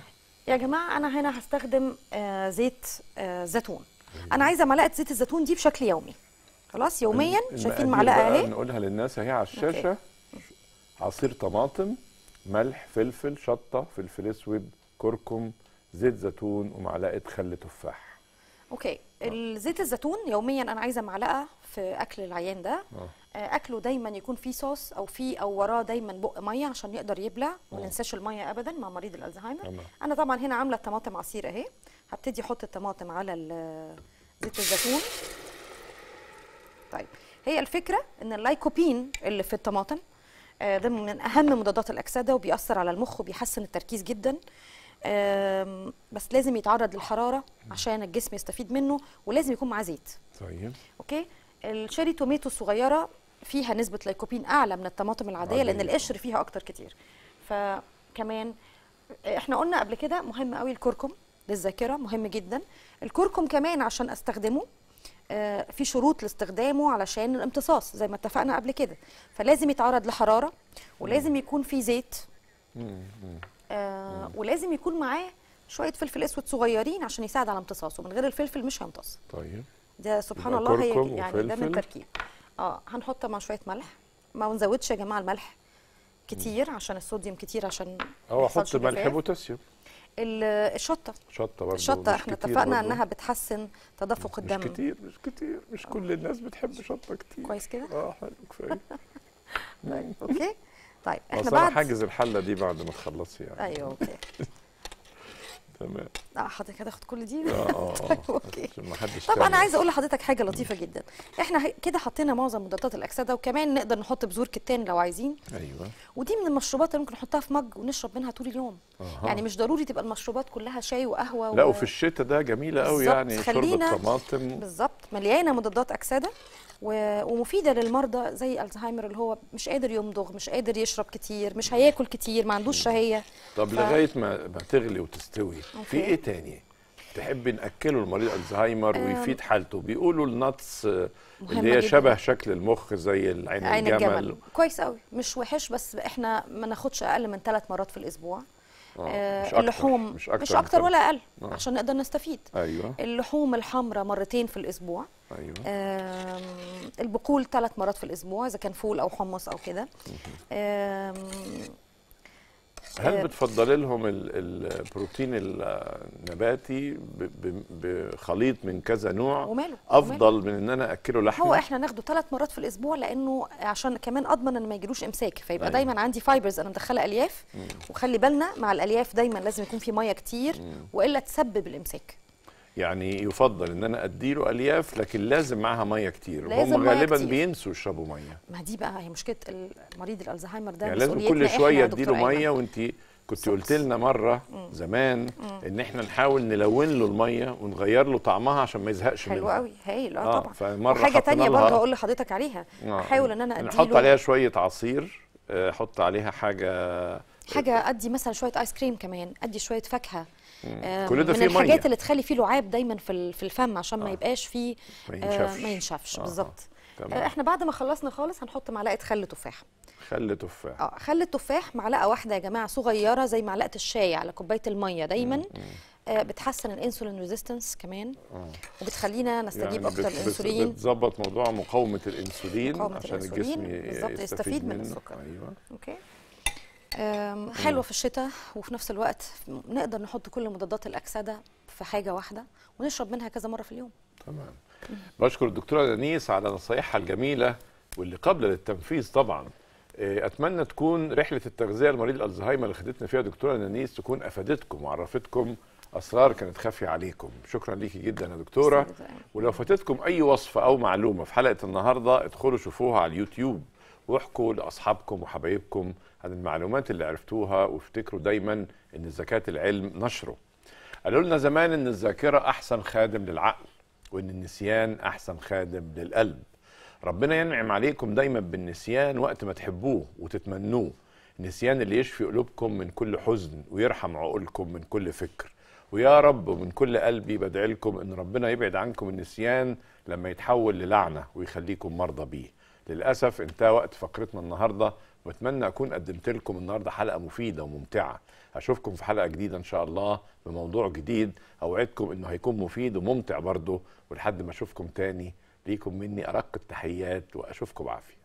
يا جماعه انا هنا هستخدم آه زيت آه زيتون أيوة. انا عايزه معلقه زيت الزيتون دي بشكل يومي خلاص يوميا شايفين معلقه اهي نقولها للناس اهي على الشاشه أوكي. عصير طماطم ملح فلفل شطه فلفل اسود كركم زيت زيتون ومعلقه خل تفاح اوكي الزيت الزيتون يوميا انا عايزه معلقه في اكل العيان ده أوه. آه، اكله دايما يكون فيه صوص او فيه او وراه دايما بق ميه عشان يقدر يبلع ما آه. ننساش الميه ابدا مع مريض الالزهايمر انا طبعا هنا عامله الطماطم عصير اهي هبتدي احط الطماطم على زيت الزيتون طيب هي الفكره ان اللايكوبين اللي في الطماطم آه، ده من اهم مضادات الاكسده وبيأثر على المخ وبيحسن التركيز جدا بس لازم يتعرض للحراره عشان الجسم يستفيد منه ولازم يكون معاه زيت طيب اوكي الشيري توميتو الصغيره فيها نسبه ليكوبين اعلى من الطماطم العاديه لان القشر فيها اكتر كتير فكمان احنا قلنا قبل كده مهم قوي الكركم للذاكره مهم جدا الكركم كمان عشان استخدمه آه، في شروط لاستخدامه علشان الامتصاص زي ما اتفقنا قبل كده فلازم يتعرض لحراره ولازم يكون فيه زيت آه، ولازم يكون معاه شويه فلفل اسود صغيرين عشان يساعد على امتصاصه من غير الفلفل مش هيمتص طيب ده سبحان الله هي يعني ده من التركيب اه هنحط مع شويه ملح ما نزودش يا جماعه الملح كتير عشان الصوديوم كتير عشان او احط ملح بوتاسيوم الشطه الشطه برضه الشطه احنا اتفقنا انها بتحسن تدفق الدم مش كتير مش كتير مش كل الناس بتحب شطه كتير كويس كده اه حلو كفايه طيب اوكي طيب احنا بعد حاجز الحله دي بعد ما تخلصي يعني ايوه اوكي تمام اه حضرتك هتاخد كل دي اه اه طيب، اوكي طب انا عايز اقول لحضرتك حاجه لطيفه جدا احنا كده حطينا معظم مضادات الاكسده وكمان نقدر نحط بذور كتان لو عايزين ايوه ودي من المشروبات اللي ممكن نحطها في مج ونشرب منها طول اليوم آه. يعني مش ضروري تبقى المشروبات كلها شاي وقهوه لا وفي الشتاء ده جميله قوي يعني شرب الطماطم بالظبط مليانه مضادات اكسده ومفيده للمرضى زي الزهايمر اللي هو مش قادر يمضغ مش قادر يشرب كتير مش هياكل كتير ما عندوش شهيه طب ف... لغايه ما ما تغلي وتستوي أوكي. في ايه تاني تحب ناكله لمريض الزهايمر ويفيد حالته بيقولوا النتس اللي هي شبه شكل المخ زي العين عين الجمل. الجمل كويس قوي مش وحش بس احنا ما ناخدش اقل من ثلاث مرات في الاسبوع آه،, آه مش اللحوم أكتر. مش اكتر, مش أكتر ولا اقل آه. عشان نقدر نستفيد أيوة. اللحوم الحمراء مرتين في الاسبوع أيوة. آه البقول ثلاث مرات في الاسبوع اذا كان فول او حمص او كده آه هل آه، بتفضلي لهم البروتين النباتي بخليط من كذا نوع وماله افضل وماله. من ان انا اكله لحمه هو احنا ناخده ثلاث مرات في الاسبوع لانه عشان كمان اضمن ان ما يجيلوش امساك فيبقى أيوة. دايما عندي فايبرز انا مدخله الياف مم. وخلي بالنا مع الالياف دايما لازم يكون في ميه كتير مم. والا تسبب الامساك يعني يفضل ان انا اديله الياف لكن لازم معاها ميه كتير وهم غالبا كتير. بينسوا يشربوا ميه ما دي بقى هي مشكله مريض الالزهايمر ده يعني لازم كل شويه اديله ميه وانت كنت قلت لنا مره مم. زمان مم. ان احنا نحاول نلون له الميه ونغير له طعمها عشان ما يزهقش منها حلو قوي هايل اه, آه، طبعا فمره حاجه ثانيه برضه هقول لحضرتك عليها آه، احاول ان انا اديله نحط عليها شويه عصير احط آه، عليها حاجه حاجه ادي مثلا شويه ايس كريم كمان ادي شويه فاكهه آه، كل ده من الحاجات اللي تخلي فيه لعاب دايما في في الفم عشان آه. ما يبقاش فيه آه، ما ينشفش آه. بالظبط آه. آه، احنا بعد ما خلصنا خالص هنحط معلقه خل تفاح خل تفاح اه خل التفاح معلقه واحده يا جماعه صغيره زي معلقه الشاي على كوبايه الميه دايما آه بتحسن الانسولين ريزيستنس كمان آه. وبتخلينا نستجيب يعني اكتر للانسولين بتظبط موضوع مقاومه الانسولين مقاومة عشان الانسولين الجسم يستفيد, يستفيد من السكر ايوه اوكي حلوه في الشتاء وفي نفس الوقت نقدر نحط كل مضادات الاكسده في حاجه واحده ونشرب منها كذا مره في اليوم تمام بشكر الدكتوره دنيس على نصايحها الجميله واللي قابله للتنفيذ طبعا آه، اتمنى تكون رحله التغذيه لمريض الزهايمر اللي خدتنا فيها دكتوره دنيس تكون افادتكم وعرفتكم اسرار كانت خافيه عليكم شكرا ليكي جدا يا دكتوره ولو فاتتكم اي وصفه او معلومه في حلقه النهارده ادخلوا شوفوها على اليوتيوب واحكوا لاصحابكم وحبايبكم عن المعلومات اللي عرفتوها وافتكروا دايما ان زكاه العلم نشره قالوا لنا زمان ان الذاكره احسن خادم للعقل وان النسيان احسن خادم للقلب ربنا ينعم عليكم دايما بالنسيان وقت ما تحبوه وتتمنوه نسيان اللي يشفي قلوبكم من كل حزن ويرحم عقولكم من كل فكر ويا رب ومن كل قلبي بدعي لكم ان ربنا يبعد عنكم النسيان لما يتحول للعنه ويخليكم مرضى بيه للاسف انتهى وقت فقرتنا النهارده واتمنى اكون قدمت لكم النهارده حلقه مفيده وممتعه اشوفكم في حلقه جديده ان شاء الله بموضوع جديد اوعدكم انه هيكون مفيد وممتع برضه ولحد ما اشوفكم تاني ليكم مني ارق التحيات واشوفكم عافيه